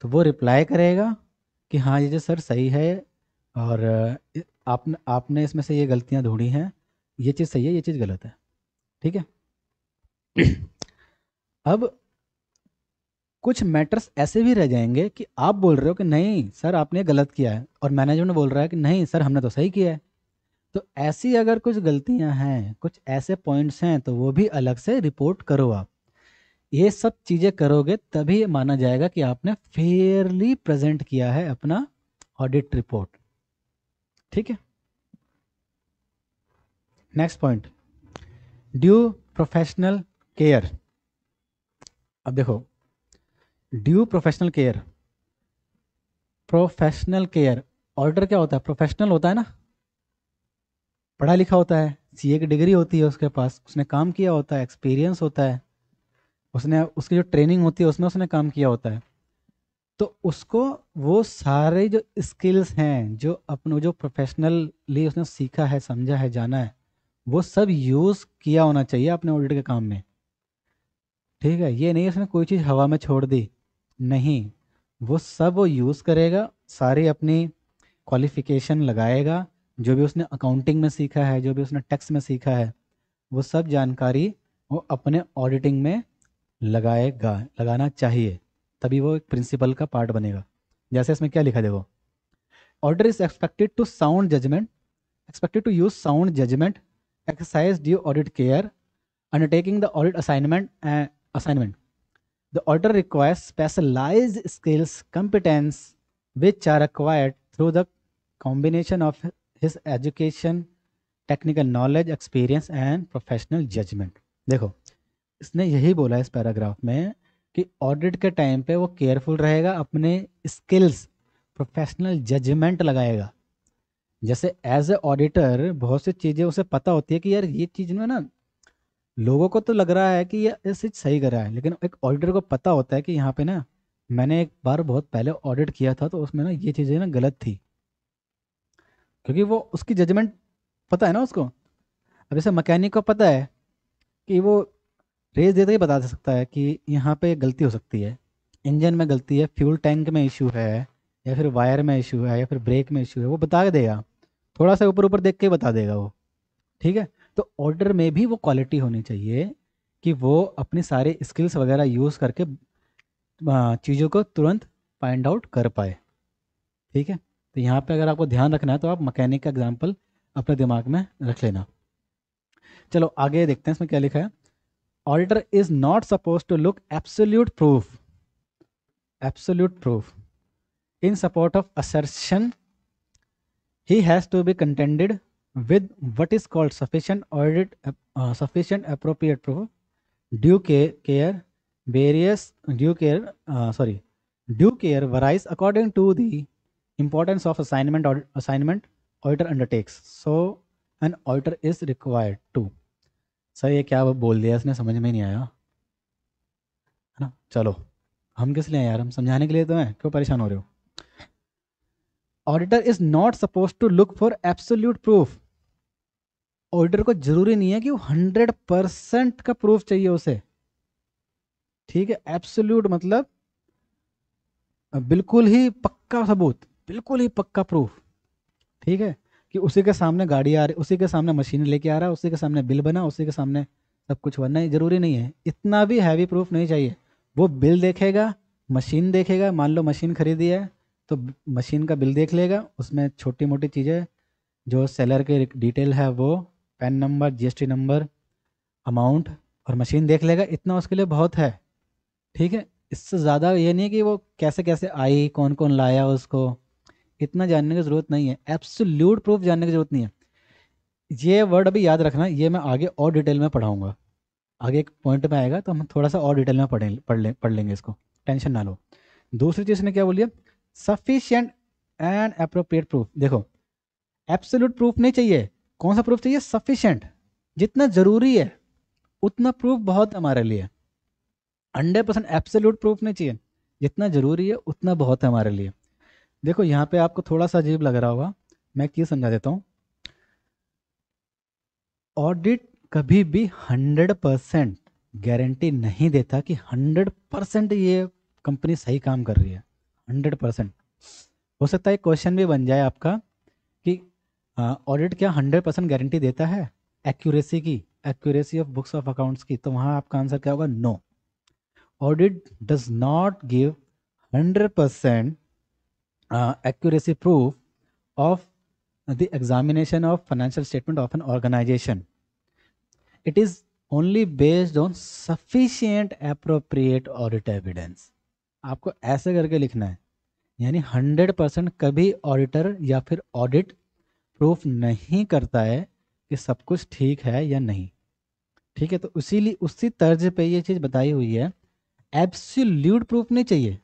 तो वो रिप्लाई करेगा कि हाँ ये जो सर सही है और आपने आपने इसमें से ये गलतियाँ ढूंढी हैं ये चीज़ सही है ये चीज़ गलत है ठीक है [clears throat] अब कुछ मैटर्स ऐसे भी रह जाएंगे कि आप बोल रहे हो कि नहीं सर आपने गलत किया है और मैनेजमेंट बोल रहा है कि नहीं सर हमने तो सही किया है तो ऐसी अगर कुछ गलतियां हैं कुछ ऐसे पॉइंट्स हैं तो वो भी अलग से रिपोर्ट करो आप ये सब चीज़ें करोगे तभी माना जाएगा कि आपने फेयरली प्रेजेंट किया है अपना ऑडिट रिपोर्ट ठीक है next point due professional care अब देखो due professional care professional care order क्या होता है प्रोफेशनल होता है ना पढ़ा लिखा होता है सीए की डिग्री होती है उसके पास उसने काम किया होता है एक्सपीरियंस होता है उसने उसकी जो ट्रेनिंग होती है उसमें उसने काम किया होता है तो उसको वो सारे जो स्किल्स हैं जो अपने जो प्रोफेशनली उसने सीखा है समझा है जाना है वो सब यूज़ किया होना चाहिए अपने ऑडिट के काम में ठीक है ये नहीं उसने कोई चीज़ हवा में छोड़ दी नहीं वो सब वो यूज़ करेगा सारी अपनी क्वालिफिकेशन लगाएगा जो भी उसने अकाउंटिंग में सीखा है जो भी उसने टैक्स में सीखा है वो सब जानकारी वो अपने ऑडिटिंग में लगाएगा लगाना चाहिए तभी वो एक प्रिंसिपल का पार्ट बनेगा जैसे इसमें क्या लिखा देखो auditor is expected to sound judgment expected to use sound judgment exercise due audit care undertaking the audit assignment uh, assignment the auditor requires specialized skills competence which are acquired through the combination of his education technical knowledge experience and professional judgment देखो इसने यही बोला इस paragraph में कि audit के time पे वो केयरफुल रहेगा अपने स्किल्स प्रोफेशनल जजमेंट लगाएगा जैसे एज ए ऑडिटर बहुत सी चीज़ें उसे पता होती है कि यार ये चीज़ में ना लोगों को तो लग रहा है कि ये चीज़ सही कर रहा है लेकिन एक ऑडिटर को पता होता है कि यहाँ पे ना मैंने एक बार बहुत पहले ऑडिट किया था तो उसमें ना ये चीज़ें ना गलत थी क्योंकि वो उसकी जजमेंट पता है ना उसको अब जैसे मकैनिक को पता है कि वो रेस देते ही बता दे सकता है कि यहाँ पे गलती हो सकती है इंजन में गलती है फ्यूल टैंक में इशू है या फिर वायर में इशू है या फिर ब्रेक में इशू है वो बता देगा थोड़ा सा ऊपर ऊपर देख के बता देगा वो ठीक है तो ऑर्डर में भी वो क्वालिटी होनी चाहिए कि वो अपने सारे स्किल्स वगैरह यूज़ करके चीज़ों को तुरंत फाइंड आउट कर पाए ठीक है तो यहाँ पे अगर आपको ध्यान रखना है तो आप मकैनिक का एग्जाम्पल अपने दिमाग में रख लेना चलो आगे देखते हैं इसमें क्या लिखा है auditor is not suppose to look absolute proof absolute proof in support of assertion he has to be contended with what is called sufficient audit, uh, sufficient appropriate proof, due care, various due care, uh, sorry, due care varies according to the importance of assignment or assignment auditor undertakes. So an auditor is required to. Sir ये क्या बोल दिया इसने समझ में नहीं आया है ना चलो हम किस लिए हैं यार हम समझाने के लिए तो हैं क्यों परेशान हो रहे हो auditor is not suppose to look for absolute proof auditor को जरूरी नहीं है कि वो हंड्रेड परसेंट का प्रूफ चाहिए उसे ठीक है एब्सोल्यूट मतलब बिल्कुल ही पक्का सबूत बिल्कुल ही पक्का प्रूफ ठीक है कि उसी के सामने गाड़ी आ रही उसी के सामने मशीन लेके आ रहा है उसी के सामने बिल बना उसी के सामने सब कुछ बनना जरूरी नहीं है इतना भी हैवी प्रूफ नहीं चाहिए वो बिल देखेगा मशीन देखेगा मान लो मशीन खरीदी है तो मशीन का बिल देख लेगा उसमें छोटी मोटी चीज़ें जो सेलर के डिटेल है वो pan number GST number amount और मशीन देख लेगा इतना उसके लिए बहुत है ठीक है इससे ज़्यादा ये नहीं कि वो कैसे कैसे आई कौन कौन लाया उसको इतना जानने की ज़रूरत नहीं है एब्सोल्यूट प्रूफ जानने की ज़रूरत नहीं है ये वर्ड अभी याद रखना ये मैं आगे और डिटेल में पढ़ाऊँगा आगे एक पॉइंट में आएगा तो हम थोड़ा सा और डिटेल में पढ़ें पढ़ लें पढ़ लेंगे इसको टेंशन ना लो दूसरी चीज़ ने क्या बोलिए सफिशियंट एंड अप्रोप्रिएट प्रूफ देखो एब्सोल्यूट प्रूफ नहीं चाहिए कौन सा प्रूफ चाहिए सफिशियंट जितना ज़रूरी है उतना प्रूफ बहुत हमारे लिए हंड्रेड परसेंट एब्सोल्यूट प्रूफ नहीं चाहिए जितना ज़रूरी है उतना बहुत है हमारे लिए देखो यहाँ पे आपको थोड़ा सा अजीब लग रहा होगा मैं क्यों समझा देता हूँ ऑडिट कभी भी हंड्रेड परसेंट गारंटी नहीं देता कि हंड्रेड परसेंट ये कंपनी सही काम कर रही है हंड्रेड परसेंट हो सकता है क्वेश्चन भी बन जाए आपका कि ऑडिट क्या हंड्रेड परसेंट गारंटी देता है एक्यूरेसी की accuracy of books of accounts की तो वहाँ आपका आंसर क्या होगा no audit does not give hundred percent accuracy proof of the examination of financial statement of an organization it is only based on sufficient appropriate audit evidence आपको ऐसे करके लिखना है यानी हंड्रेड परसेंट कभी ऑडिटर या फिर ऑडिट प्रूफ नहीं करता है कि सब कुछ ठीक है या नहीं ठीक है तो उसीलिए उसी तर्ज पे ये चीज़ बताई हुई है एब्सोल्यूट प्रूफ नहीं चाहिए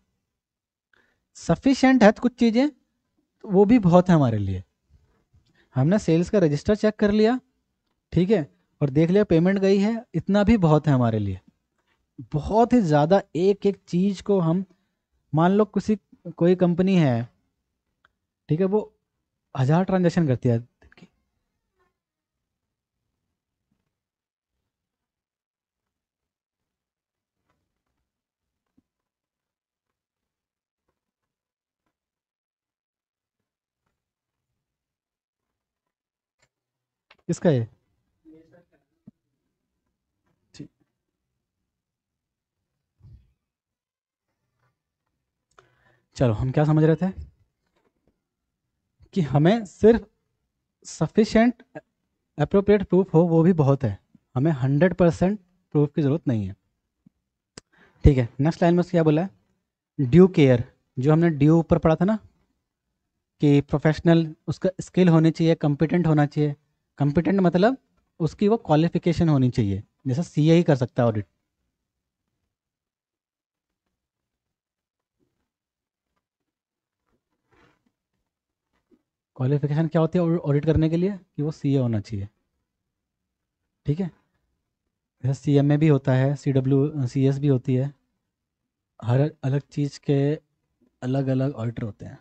सफिशेंट है तो कुछ चीज़ें तो वो भी बहुत है हमारे लिए हमने सेल्स का रजिस्टर चेक कर लिया ठीक है और देख लिया पेमेंट गई है इतना भी बहुत है हमारे लिए बहुत ही ज़्यादा एक एक चीज़ को हम मान लो किसी कोई कंपनी है ठीक है वो हजार ट्रांजेक्शन करती है किसका है चलो हम क्या समझ रहे थे कि हमें सिर्फ सफिशेंट अप्रोप्रिएट प्रूफ हो वो भी बहुत है हमें हंड्रेड परसेंट प्रूफ की ज़रूरत नहीं है ठीक है नेक्स्ट लाइन में क्या बोला है ड्यू केयर जो हमने ड्यू ऊपर पढ़ा था ना कि प्रोफेशनल उसका स्किल होनी चाहिए कॉम्पिटेंट होना चाहिए कॉम्पिटेंट मतलब उसकी वो क्वालिफिकेशन होनी चाहिए जैसा सी e कर सकता है ऑडिट क्वालिफिकेशन क्या होती है ऑडिट करने के लिए कि वो सी होना चाहिए ठीक है जैसे सी एम ए भी होता है सी डब्ल्यू सी एस भी होती है हर अलग चीज़ के अलग अलग ऑडिटर होते हैं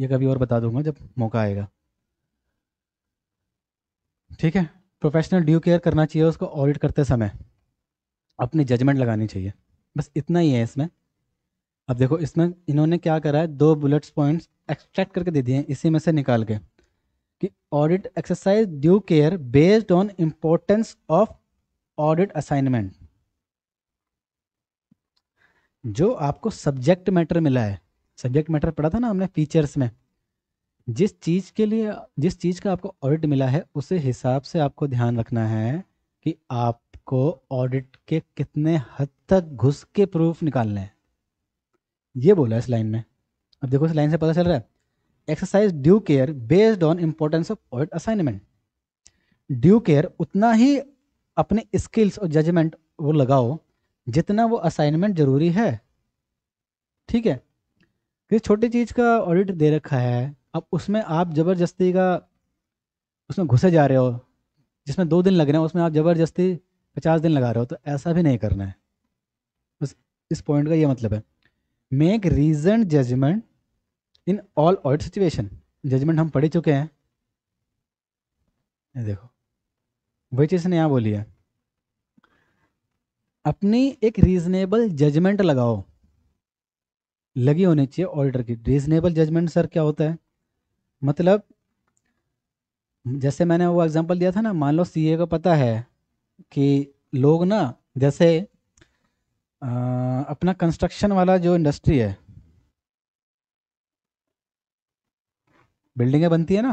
ये कभी और बता दूंगा जब मौका आएगा ठीक है प्रोफेशनल ड्यू केयर करना चाहिए उसको ऑडिट करते समय अपनी जजमेंट लगानी चाहिए बस इतना ही है इसमें अब देखो इसमें इन्होंने क्या करा है दो बुलेट्स पॉइंट्स एक्सट्रैक्ट करके दे दिए इसी में से निकाल के कि audit exercise due care based on importance of audit assignment जो आपको सब्जेक्ट मैटर मिला है सब्जेक्ट मैटर पढ़ा था ना हमने फीचर्स में जिस चीज़ के लिए जिस चीज़ का आपको ऑडिट मिला है उसे हिसाब से आपको ध्यान रखना है कि आपको ऑडिट के कितने हद तक घुस के प्रूफ निकालने हैं ये बोला इस लाइन में अब देखो इस लाइन से पता चल रहा है exercise due care based on importance of point assignment due care उतना ही अपने स्किल्स और जजमेंट वो लगाओ जितना वो असाइनमेंट जरूरी है ठीक है किसी छोटी चीज़ का ऑडिट दे रखा है अब उसमें आप ज़बरदस्ती का उसमें घुसे जा रहे हो जिसमें दो दिन लग रहे हो उसमें आप ज़बरदस्ती पचास दिन लगा रहे हो तो ऐसा भी नहीं करना है बस इस पॉइंट का ये मतलब है make reason judgment in all all situation judgment हम पढ़ चुके हैं देखो वही चीज ने बोली है अपनी एक रीजनेबल जजमेंट लगाओ लगी होनी चाहिए ऑर्डर की रीजनेबल जजमेंट सर क्या होता है मतलब जैसे मैंने वो एग्जांपल दिया था ना मान लो सीए को पता है कि लोग ना जैसे अपना कंस्ट्रक्शन वाला जो इंडस्ट्री है बिल्डिंगें बनती है ना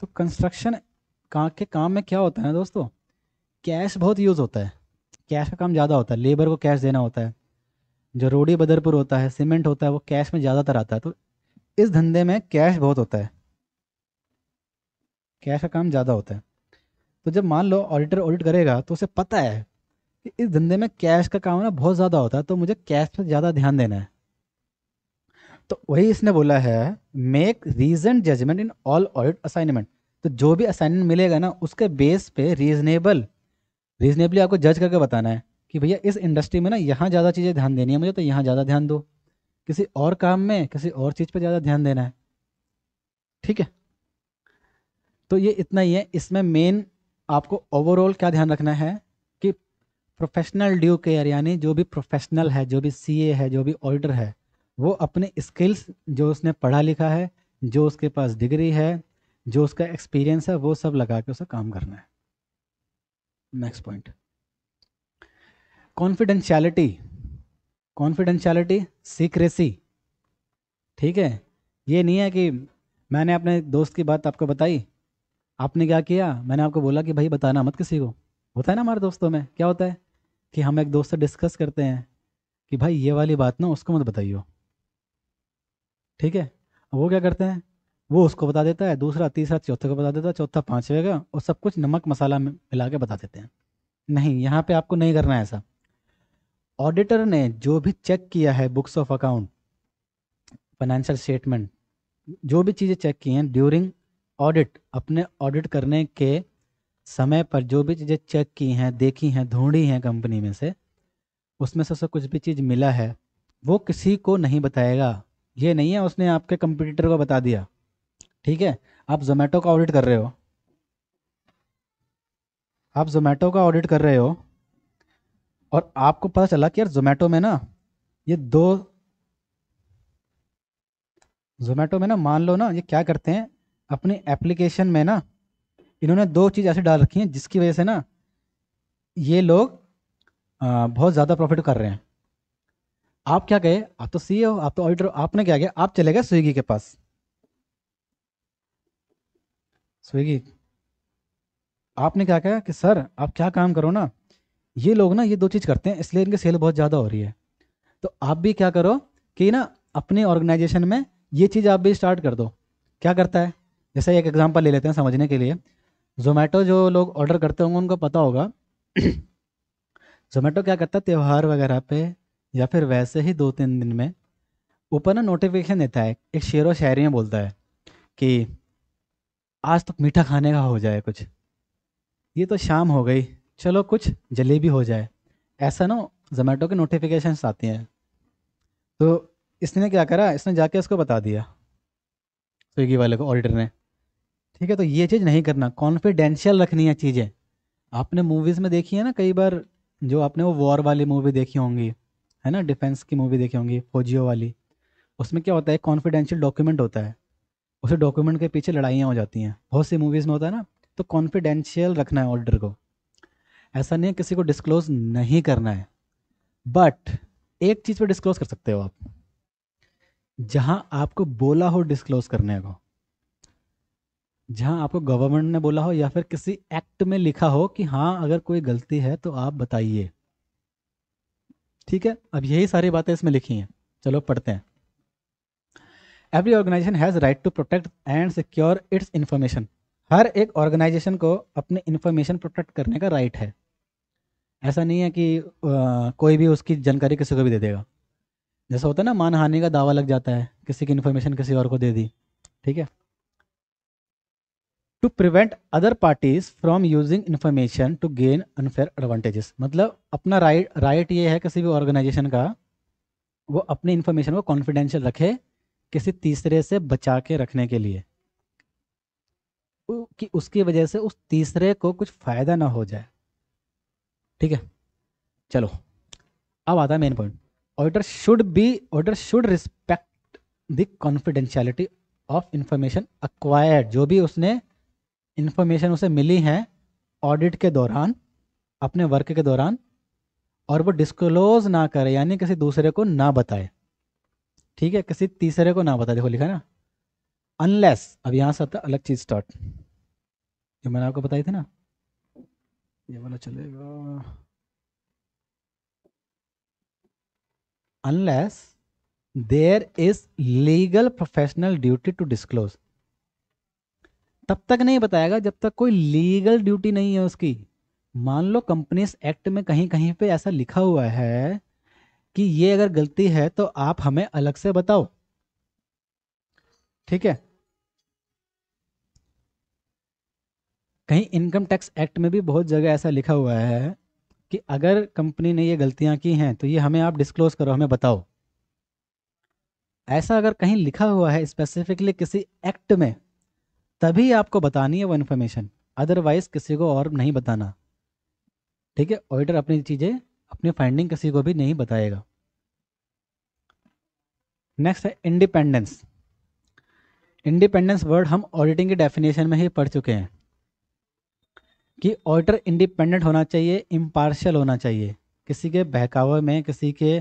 तो कंस्ट्रक्शन का के काम में क्या होता है ना दोस्तों कैश बहुत यूज़ होता है कैश का काम ज़्यादा होता है लेबर को कैश देना होता है जो रोडी बदरपुर होता है सीमेंट होता है वो कैश में ज़्यादातर आता है तो इस धंधे में कैश बहुत होता है कैश का काम ज़्यादा होता है तो जब मान लो ऑडिटर ऑडिट करेगा तो उसे पता है इस धंधे में कैश का काम ना बहुत ज़्यादा होता है तो मुझे कैश पर ज़्यादा ध्यान देना है तो वही इसने बोला है make reason judgment in all audit assignment तो जो भी असाइनमेंट मिलेगा ना उसके बेस पे रीजनेबल रीजनेबली आपको जज करके बताना है कि भैया इस इंडस्ट्री में ना यहाँ ज़्यादा चीज़ें ध्यान देनी है मुझे तो यहाँ ज़्यादा ध्यान दो किसी और काम में किसी और चीज़ पर ज़्यादा ध्यान देना है ठीक है तो ये इतना ही है इसमें मेन आपको ओवरऑल क्या ध्यान रखना है प्रोफेशनल ड्यू केयर यानी जो भी प्रोफेशनल है जो भी सीए है जो भी ऑडिटर है वो अपने स्किल्स जो उसने पढ़ा लिखा है जो उसके पास डिग्री है जो उसका एक्सपीरियंस है वो सब लगा के उसे काम करना है next point confidentiality confidentiality secrecy ठीक है ये नहीं है कि मैंने अपने दोस्त की बात आपको बताई आपने क्या किया मैंने आपको बोला कि भाई बताना मत किसी को होता है ना हमारे दोस्तों में क्या होता है कि हम एक दोस्त से डिस्कस करते हैं कि भाई ये वाली बात ना उसको मत बताइयो ठीक है वो क्या करते हैं वो उसको बता देता है दूसरा तीसरा चौथे को बता देता है चौथा पाँचवे का और सब कुछ नमक मसाला मिला के बता देते हैं नहीं यहाँ पे आपको नहीं करना है ऐसा ऑडिटर ने जो भी चेक किया है books of account financial statement जो भी चीज़ें चेक की हैं ड्यूरिंग ऑडिट अपने ऑडिट करने के समय पर जो भी चीज़ें चेक की हैं देखी हैं ढूंढी हैं कंपनी में से उसमें से उसे कुछ भी चीज़ मिला है वो किसी को नहीं बताएगा ये नहीं है उसने आपके कंपटीटर को बता दिया ठीक है आप जोमेटो का ऑडिट कर रहे हो आप जोमेटो का ऑडिट कर रहे हो और आपको पता चला कि यार जोमेटो में ना ये दो जोमेटो में ना मान लो ना ये क्या करते हैं अपनी एप्लीकेशन में ना इन्होंने दो चीज़ ऐसे डाल रखी हैं जिसकी वजह से ना ये लोग आ, बहुत ज़्यादा प्रॉफिट कर रहे हैं आप क्या गए आप तो सी हो e आप तो ऑडिटर आपने क्या किया आप चले गए स्विगी के पास स्विगी आपने क्या कहा कि सर आप क्या काम करो ना ये लोग ना ये दो चीज़ करते हैं इसलिए इनकी सेल बहुत ज़्यादा हो रही है तो आप भी क्या करो कि ना अपने ऑर्गेनाइजेशन में ये चीज़ आप भी स्टार्ट कर दो क्या करता है जैसे एक एग्जाम्पल ले लेते हैं समझने के लिए जोमेटो जो लोग ऑर्डर करते होंगे उनको पता होगा जोमेटो [coughs] क्या करता है त्यौहार वगैरह पे या फिर वैसे ही दो तीन दिन में ऊपर ना नोटिफिकेशन देता है एक शेर व शायरी में बोलता है कि आज तो मीठा खाने का हो जाए कुछ ये तो शाम हो गई चलो कुछ जलेबी हो जाए ऐसा ना जोमेटो के नोटिफिकेशंस आती हैं तो इसने क्या करा इसने जाके उसको बता दिया स्विगी वाले को ऑडिटर ने ठीक है तो ये चीज़ नहीं करना कॉन्फिडेंशियल रखनी है चीज़ें आपने मूवीज़ में देखी है ना कई बार जो आपने वो वॉर वाली मूवी देखी होंगी है ना डिफेंस की मूवी देखी होंगी फौजियों वाली उसमें क्या होता है कॉन्फिडेंशियल डॉक्यूमेंट होता है उसे डॉक्यूमेंट के पीछे लड़ाइयाँ हो जाती हैं बहुत सी मूवीज़ में होता है ना तो कॉन्फिडेंशियल रखना है ऑर्डर को ऐसा नहीं है किसी को डिस्क्लोज नहीं करना है बट एक चीज़ पर डिस्क्लोज कर सकते हो आप जहाँ आपको बोला हो डिस्क्लोज करने को जहां आपको गवर्नमेंट ने बोला हो या फिर किसी एक्ट में लिखा हो कि हाँ अगर कोई गलती है तो आप बताइए ठीक है अब यही सारी बातें इसमें लिखी हैं चलो पढ़ते हैं every organization has right to protect and secure its information हर एक ऑर्गेनाइजेशन को अपनी इन्फॉर्मेशन प्रोटेक्ट करने का राइट है ऐसा नहीं है कि आ, कोई भी उसकी जानकारी किसी को भी दे देगा जैसा होता है ना मानहानि का दावा लग जाता है किसी की इन्फॉर्मेशन किसी और को दे दी ठीक है to prevent other parties from using information to gain unfair advantages मतलब अपना राइट right, राइट right ये है किसी भी ऑर्गेनाइजेशन का वो अपनी इन्फॉर्मेशन को कॉन्फिडेंशियल रखे किसी तीसरे से बचा के रखने के लिए कि उसकी वजह से उस तीसरे को कुछ फ़ायदा ना हो जाए ठीक है चलो अब आता है main point auditor should be auditor should respect the confidentiality of information acquired जो भी उसने इन्फॉर्मेशन उसे मिली है ऑडिट के दौरान अपने वर्क के दौरान और वो डिस्क्लोज ना करे यानी किसी दूसरे को ना बताए ठीक है किसी तीसरे को ना बताए देखो लिखा ना अनलेस अब यहाँ से आता अलग चीज़ स्टार्ट जो मैंने आपको बताई थी ना ये वाला चलेगा unless there is legal professional duty to disclose तब तक नहीं बताएगा जब तक कोई लीगल ड्यूटी नहीं है उसकी मान लो कंपनीज एक्ट में कहीं कहीं पे ऐसा लिखा हुआ है कि ये अगर गलती है तो आप हमें अलग से बताओ ठीक है कहीं इनकम टैक्स एक्ट में भी बहुत जगह ऐसा लिखा हुआ है कि अगर कंपनी ने ये गलतियां की हैं तो ये हमें आप डिस्क्लोज करो हमें बताओ ऐसा अगर कहीं लिखा हुआ है स्पेसिफिकली किसी एक्ट में तभी आपको बतानी है वो इन्फॉर्मेशन अदरवाइज किसी को और नहीं बताना ठीक है ऑडिटर अपनी चीज़ें अपनी फाइंडिंग किसी को भी नहीं बताएगा नेक्स्ट है इंडिपेंडेंस इंडिपेंडेंस वर्ड हम ऑडिटिंग के डेफिनेशन में ही पढ़ चुके हैं कि ऑडिटर इंडिपेंडेंट होना चाहिए इम्पार्शल होना चाहिए किसी के बहकावे में किसी के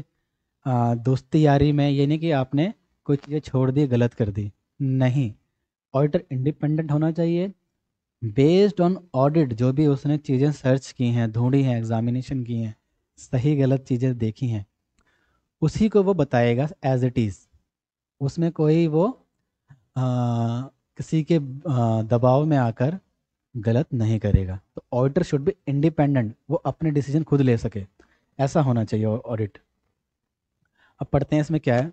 दोस्ती यारी में ये नहीं कि आपने कोई चीज़ें छोड़ दी गलत कर दी नहीं ऑडिटर इंडिपेंडेंट होना चाहिए बेस्ड ऑन ऑडिट जो भी उसने चीज़ें सर्च की हैं ढूंढी हैं एग्जामिनेशन की हैं सही गलत चीज़ें देखी हैं उसी को वो बताएगा एज इट इज़ उसमें कोई वो आ, किसी के आ, दबाव में आकर गलत नहीं करेगा तो ऑडिटर शुड बी इंडिपेंडेंट वो अपने डिसीजन खुद ले सके ऐसा होना चाहिए ऑडिट अब पढ़ते हैं इसमें क्या है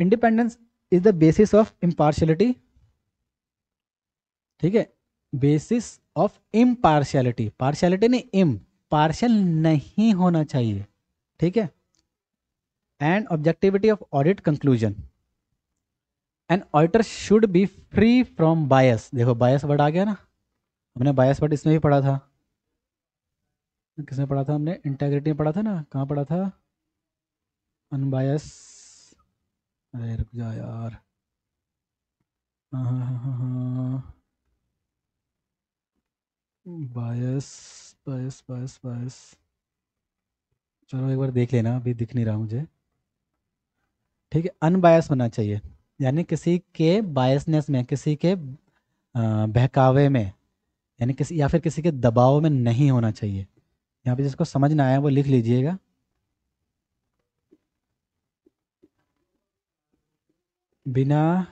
independence is the basis of impartiality ठीक है बेसिस ऑफ इम्पार्शियलिटी पार्शियलिटी नहीं इम पार्शियल नहीं होना चाहिए ठीक है and objectivity of audit conclusion and auditor should be free from bias देखो बायस वर्ड आ गया ना हमने बायस वर्ड इसमें भी पढ़ा था किसमें पढ़ा था हमने इंटेग्रिटी में पढ़ा था ना कहाँ पढ़ा था अनबायस अरे रुक जा यार हाँ, हाँ, हाँ, बायस बायस बायस बायस चलो एक बार देख लेना अभी दिख नहीं रहा मुझे ठीक है अनबायस होना चाहिए यानी किसी के बायसनेस में किसी के बहकावे में यानी किसी या फिर किसी के दबाव में नहीं होना चाहिए यहाँ पे जिसको समझ ना आया वो लिख लीजिएगा बिना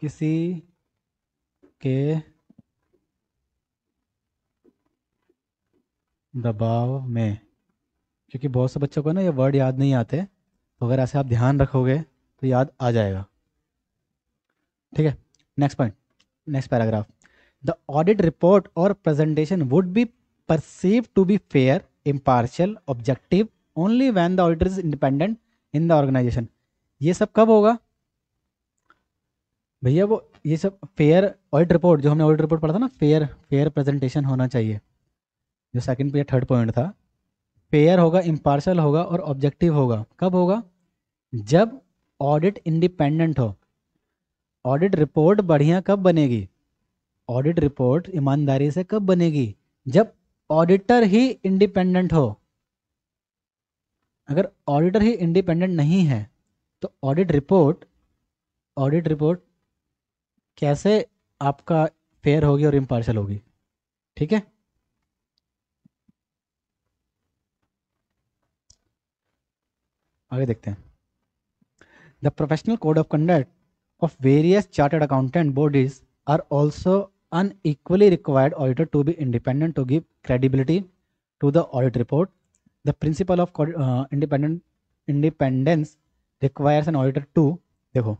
किसी के दबाव में क्योंकि बहुत से बच्चों को ना ये वर्ड याद नहीं आते तो अगर ऐसे आप ध्यान रखोगे तो याद आ जाएगा ठीक है next point next paragraph the audit report और presentation would be perceive to be fair impartial objective only when the auditor is independent in the organization ये सब कब होगा भैया वो ये सब फेयर ऑडिट रिपोर्ट जो हमने ऑडिट रिपोर्ट पढ़ा था ना फेयर फेयर प्रेजेंटेशन होना चाहिए जो सेकंड पे थर्ड पॉइंट था फेयर होगा इम्पार्शल होगा और ऑब्जेक्टिव होगा कब होगा जब ऑडिट इंडिपेंडेंट हो ऑडिट रिपोर्ट बढ़िया कब बनेगी ऑडिट रिपोर्ट ईमानदारी से कब बनेगी जब ऑडिटर ही इंडिपेंडेंट हो अगर ऑडिटर ही इंडिपेंडेंट नहीं है तो ऑडिट रिपोर्ट ऑडिट रिपोर्ट कैसे आपका फेयर होगी और इम्पार्शल होगी ठीक है आगे देखते हैं the professional code of conduct of various chartered accountant bodies are also unequally required auditor to be independent to give credibility to the audit report The principle of uh, independent independence requires an auditor to देखो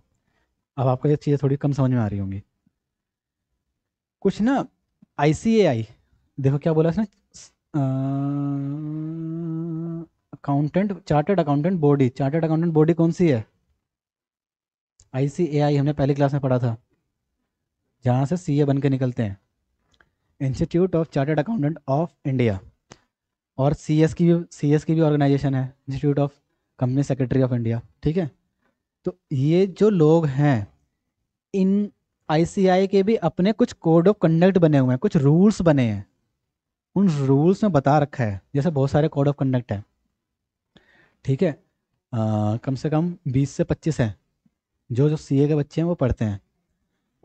अब आपको ये चीज़ें थोड़ी कम समझ में आ रही होंगी कुछ ना आई सी ए आई देखो क्या बोला इसने accountant chartered accountant body chartered accountant body कौन सी है आई सी ए आई हमने पहली क्लास में पढ़ा था जहाँ से सी ए बन के निकलते हैं institute of chartered accountant of India और सी एस की भी सी एस की भी ऑर्गेनाइजेशन है institute of company secretary of India ठीक है तो ये जो लोग हैं इन आईसीआई के भी अपने कुछ कोड ऑफ कंडक्ट बने हुए हैं कुछ रूल्स बने हैं उन रूल्स में बता रखा है जैसे बहुत सारे कोड ऑफ कंडक्ट हैं ठीक है आ, कम से कम 20 से 25 हैं जो जो सीए के बच्चे हैं वो पढ़ते हैं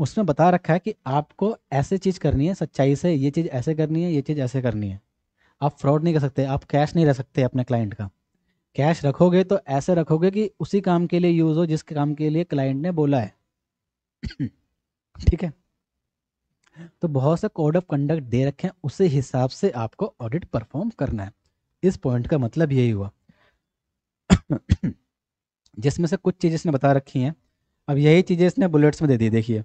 उसमें बता रखा है कि आपको ऐसे चीज़ करनी है सच्चाई से ये चीज़ ऐसे करनी है ये चीज़ ऐसे करनी है आप फ्रॉड नहीं कर सकते आप कैश नहीं रख सकते अपने क्लाइंट का कैश रखोगे तो ऐसे रखोगे कि उसी काम के लिए यूज़ हो जिस काम के लिए क्लाइंट ने बोला है [clears throat] ठीक है तो बहुत से कोड ऑफ कंडक्ट दे रखे हैं उसी हिसाब से आपको ऑडिट परफॉर्म करना है इस पॉइंट का मतलब यही हुआ [clears throat] जिसमें से कुछ चीज़ें इसने बता रखी हैं अब यही चीज़ें इसने बुलेट्स में दे दी देखिए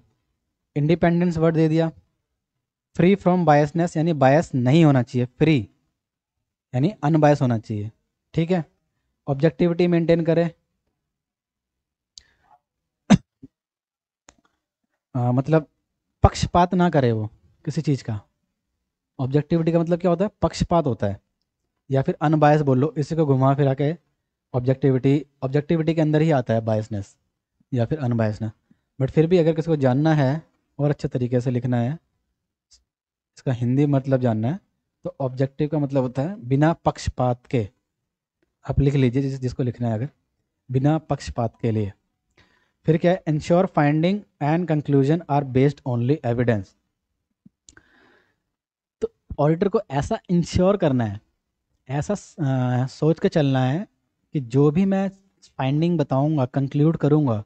इंडिपेंडेंस वर्ड दे दिया फ्री फ्रॉम बायसनेस यानी बायस नहीं होना चाहिए फ्री यानी अनबायस होना चाहिए ठीक है ऑब्जेक्टिविटी मेंटेन करें आ, [coughs] हाँ, मतलब पक्षपात ना करे वो किसी चीज़ का ऑब्जेक्टिविटी का मतलब क्या होता है पक्षपात होता है या फिर अनबायस बोल लो इसी को घुमा फिरा के ऑब्जेक्टिविटी ऑब्जेक्टिविटी के अंदर ही आता है बायसनेस या फिर अनबायसनेस बट फिर भी अगर किसी को जानना है और अच्छे तरीके से लिखना है इसका हिंदी मतलब जानना है तो ऑब्जेक्टिव का मतलब होता है बिना पक्षपात के आप लिख लीजिए जिस, जिसको लिखना है अगर बिना पक्षपात के लिए फिर क्या है ensure finding and conclusion are based only evidence तो ऑडिटर को ऐसा इंश्योर करना है ऐसा आ, सोच के चलना है कि जो भी मैं फाइंडिंग बताऊंगा कंक्लूड करूंगा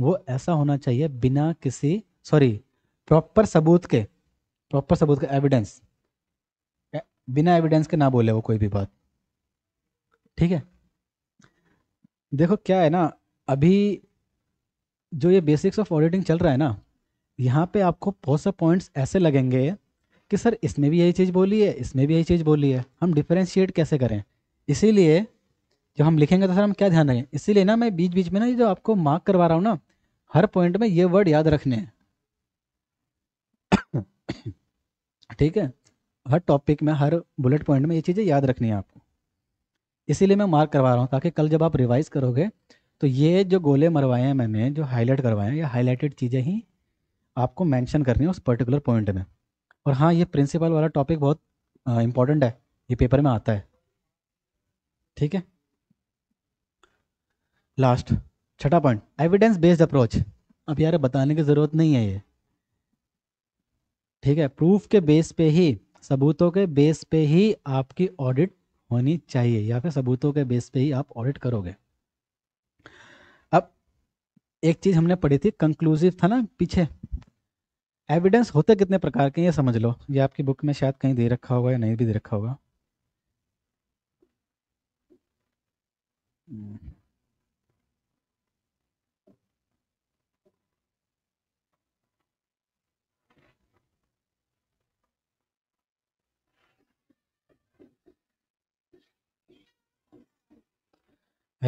वो ऐसा होना चाहिए बिना किसी सॉरी प्रॉपर सबूत के प्रॉपर सबूत का एविडेंस बिना एविडेंस के ना बोले वो कोई भी बात ठीक है देखो क्या है ना अभी जो ये बेसिक्स ऑफ ऑडिटिंग चल रहा है ना यहाँ पे आपको बहुत से पॉइंट्स ऐसे लगेंगे कि सर इसमें भी यही चीज़ बोली है इसमें भी यही चीज़ बोली है हम डिफ्रेंशिएट कैसे करें इसीलिए जब हम लिखेंगे तो सर हम क्या ध्यान रखें इसीलिए ना मैं बीच बीच में ना ये जो आपको मार्क करवा रहा हूँ ना हर पॉइंट में ये वर्ड याद रखने हैं [coughs] ठीक है हर टॉपिक में हर बुलेट पॉइंट में ये चीज़ें याद रखनी है आपको इसीलिए मैं मार्क करवा रहा हूँ ताकि कल जब आप रिवाइज करोगे तो ये जो गोले मरवाए हैं मैंने जो हाईलाइट करवाए हैं ये हाईलाइटेड चीज़ें ही आपको मैंशन करनी है उस पर्टिकुलर पॉइंट में और हाँ ये प्रिंसिपल वाला टॉपिक बहुत इंपॉर्टेंट है ये पेपर में आता है ठीक है लास्ट छठा पॉइंट एविडेंस बेस्ड अप्रोच अब यार बताने की ज़रूरत नहीं है ये ठीक है प्रूफ के बेस पे ही सबूतों के बेस पे ही आपकी ऑडिट होनी चाहिए या फिर सबूतों के बेस पे ही आप ऑडिट करोगे अब एक चीज़ हमने पढ़ी थी कंक्लूसिव था ना पीछे एविडेंस होते कितने प्रकार के ये समझ लो ये आपकी बुक में शायद कहीं दे रखा होगा या नहीं भी दे रखा होगा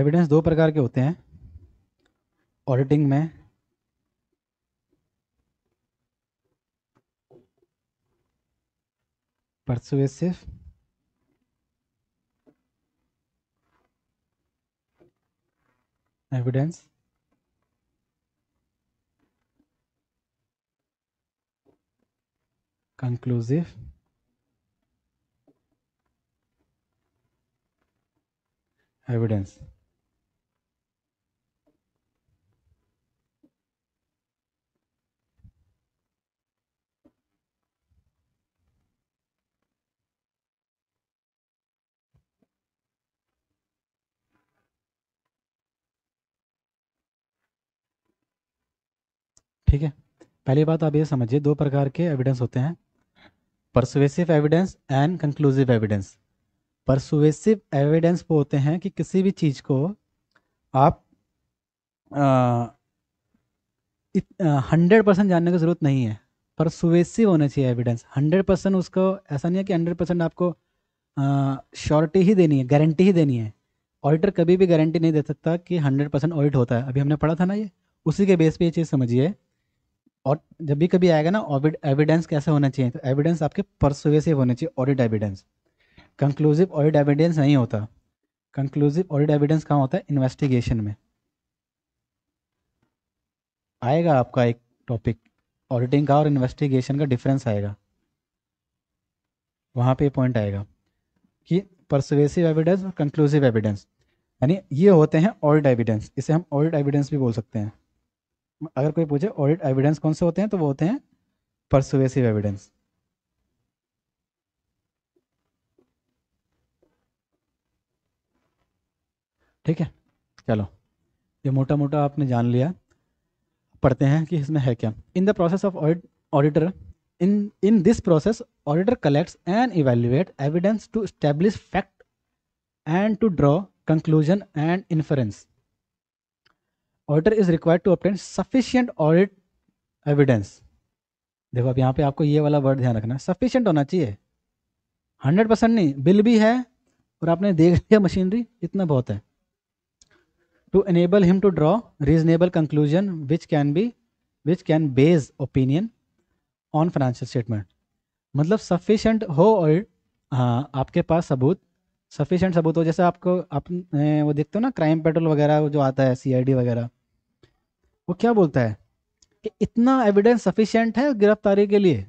एविडेंस दो प्रकार के होते हैं ऑडिटिंग में परसुएसिव एविडेंस कंक्लूसिव एविडेंस ठीक है पहली बात आप ये समझिए दो प्रकार के एविडेंस होते हैं persuasive evidence and conclusive evidence persuasive evidence वो होते हैं कि किसी भी चीज़ को आप हंड्रेड परसेंट जानने की ज़रूरत नहीं है परसुएसिव होने होना चाहिए एविडेंस हंड्रेड परसेंट उसको ऐसा नहीं है कि हंड्रेड परसेंट आपको श्योरिटी ही देनी है गारंटी ही देनी है ऑडिटर कभी भी गारंटी नहीं दे सकता कि हंड्रेड परसेंट ऑडिट होता है अभी हमने पढ़ा था ना ये उसी के बेस पे ये चीज़ समझिए और जब भी कभी आएगा ना एविडेंस कैसे होना चाहिए तो एविडेंस आपके परसुवेसिव होने चाहिए audit evidence conclusive audit evidence नहीं होता कंक्लूसिव ऑडिट एविडेंस कहाँ होता है इन्वेस्टिगेशन में आएगा आपका एक टॉपिक ऑडिटिंग का और इन्वेस्टिगेशन का डिफरेंस आएगा वहाँ पे पॉइंट आएगा कि परसुवेसिव एविडेंस और कंक्लूसिव एविडेंस यानी ये होते हैं ऑडिट एविडेंस इसे हम ऑडिट एविडेंस भी बोल सकते हैं अगर कोई पूछे ऑडिट एविडेंस कौन से होते हैं तो वो होते हैं परसुवेसिव एविडेंस ठीक है चलो ये मोटा मोटा आपने जान लिया पढ़ते हैं कि इसमें है क्या in the process of auditor in in this process auditor collects and evaluate evidence to establish fact and to draw conclusion and inference auditor is required to obtain sufficient audit evidence देखो अब यहाँ पे आपको ये वाला word ध्यान रखना sufficient होना चाहिए हंड्रेड परसेंट नहीं बिल भी है और आपने देख लिया मशीनरी इतना बहुत है to enable him to draw reasonable conclusion which can be which can base opinion on financial statement मतलब सफिशियंट हो और हाँ आपके पास सबूत सफिशेंट सबूत हो जैसे आपको आप वो देखते हो ना क्राइम पेट्रोल वगैरह जो आता है सीआईडी वगैरह वो क्या बोलता है कि इतना एविडेंस सफिशेंट है गिरफ्तारी के लिए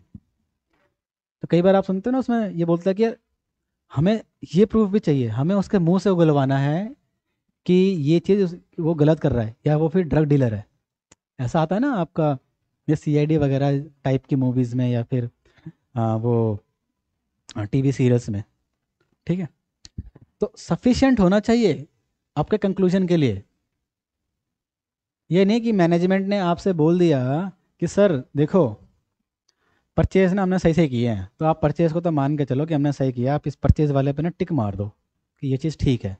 तो कई बार आप सुनते हो ना उसमें ये बोलता है कि हमें ये प्रूफ भी चाहिए हमें उसके मुंह से उगलवाना है कि ये चीज़ वो गलत कर रहा है या वो फिर ड्रग डीलर है ऐसा आता है ना आपका ये सी वगैरह टाइप की मूवीज़ में या फिर आ, वो टीवी सीरियल्स में ठीक है तो सफिशियंट होना चाहिए आपके कंक्लूजन के लिए ये नहीं कि मैनेजमेंट ने आपसे बोल दिया कि सर देखो परचेज़ ना हमने सही से किए हैं तो आप परचेज़ को तो मान के चलो कि हमने सही किया आप इस परचेज़ वाले पे ना टिक मार दो कि ये चीज़ ठीक है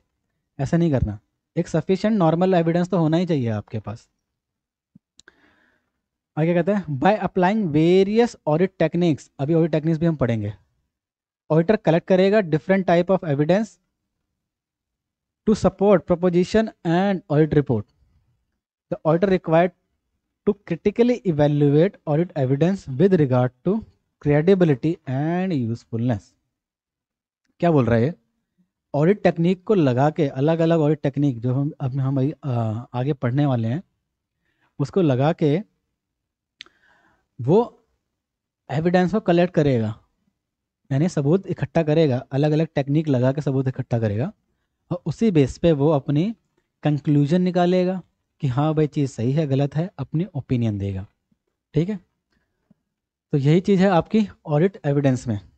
ऐसा नहीं करना एक सफिशियंट नॉर्मल एविडेंस तो होना ही चाहिए आपके पास आगे कहते हैं by applying various audit techniques अभी ऑडिट टेक्निक्स भी हम पढ़ेंगे ऑडिटर कलेक्ट करेगा different type of evidence to support proposition and audit report. The auditor required to critically evaluate audit evidence with regard to credibility and usefulness. क्या बोल रहा है audit technique को लगा के अलग अलग ऑडिट टेक्निक जो हम अब हम आ, आगे पढ़ने वाले हैं उसको लगा के वो एविडेंस को कलेक्ट करेगा यानी सबूत इकट्ठा करेगा अलग अलग टेक्निक लगा के सबूत इकट्ठा करेगा और उसी बेस पे वो अपनी कंक्लूजन निकालेगा कि हाँ भाई चीज़ सही है गलत है अपनी ओपिनियन देगा ठीक है तो यही चीज़ है आपकी ऑडिट एविडेंस में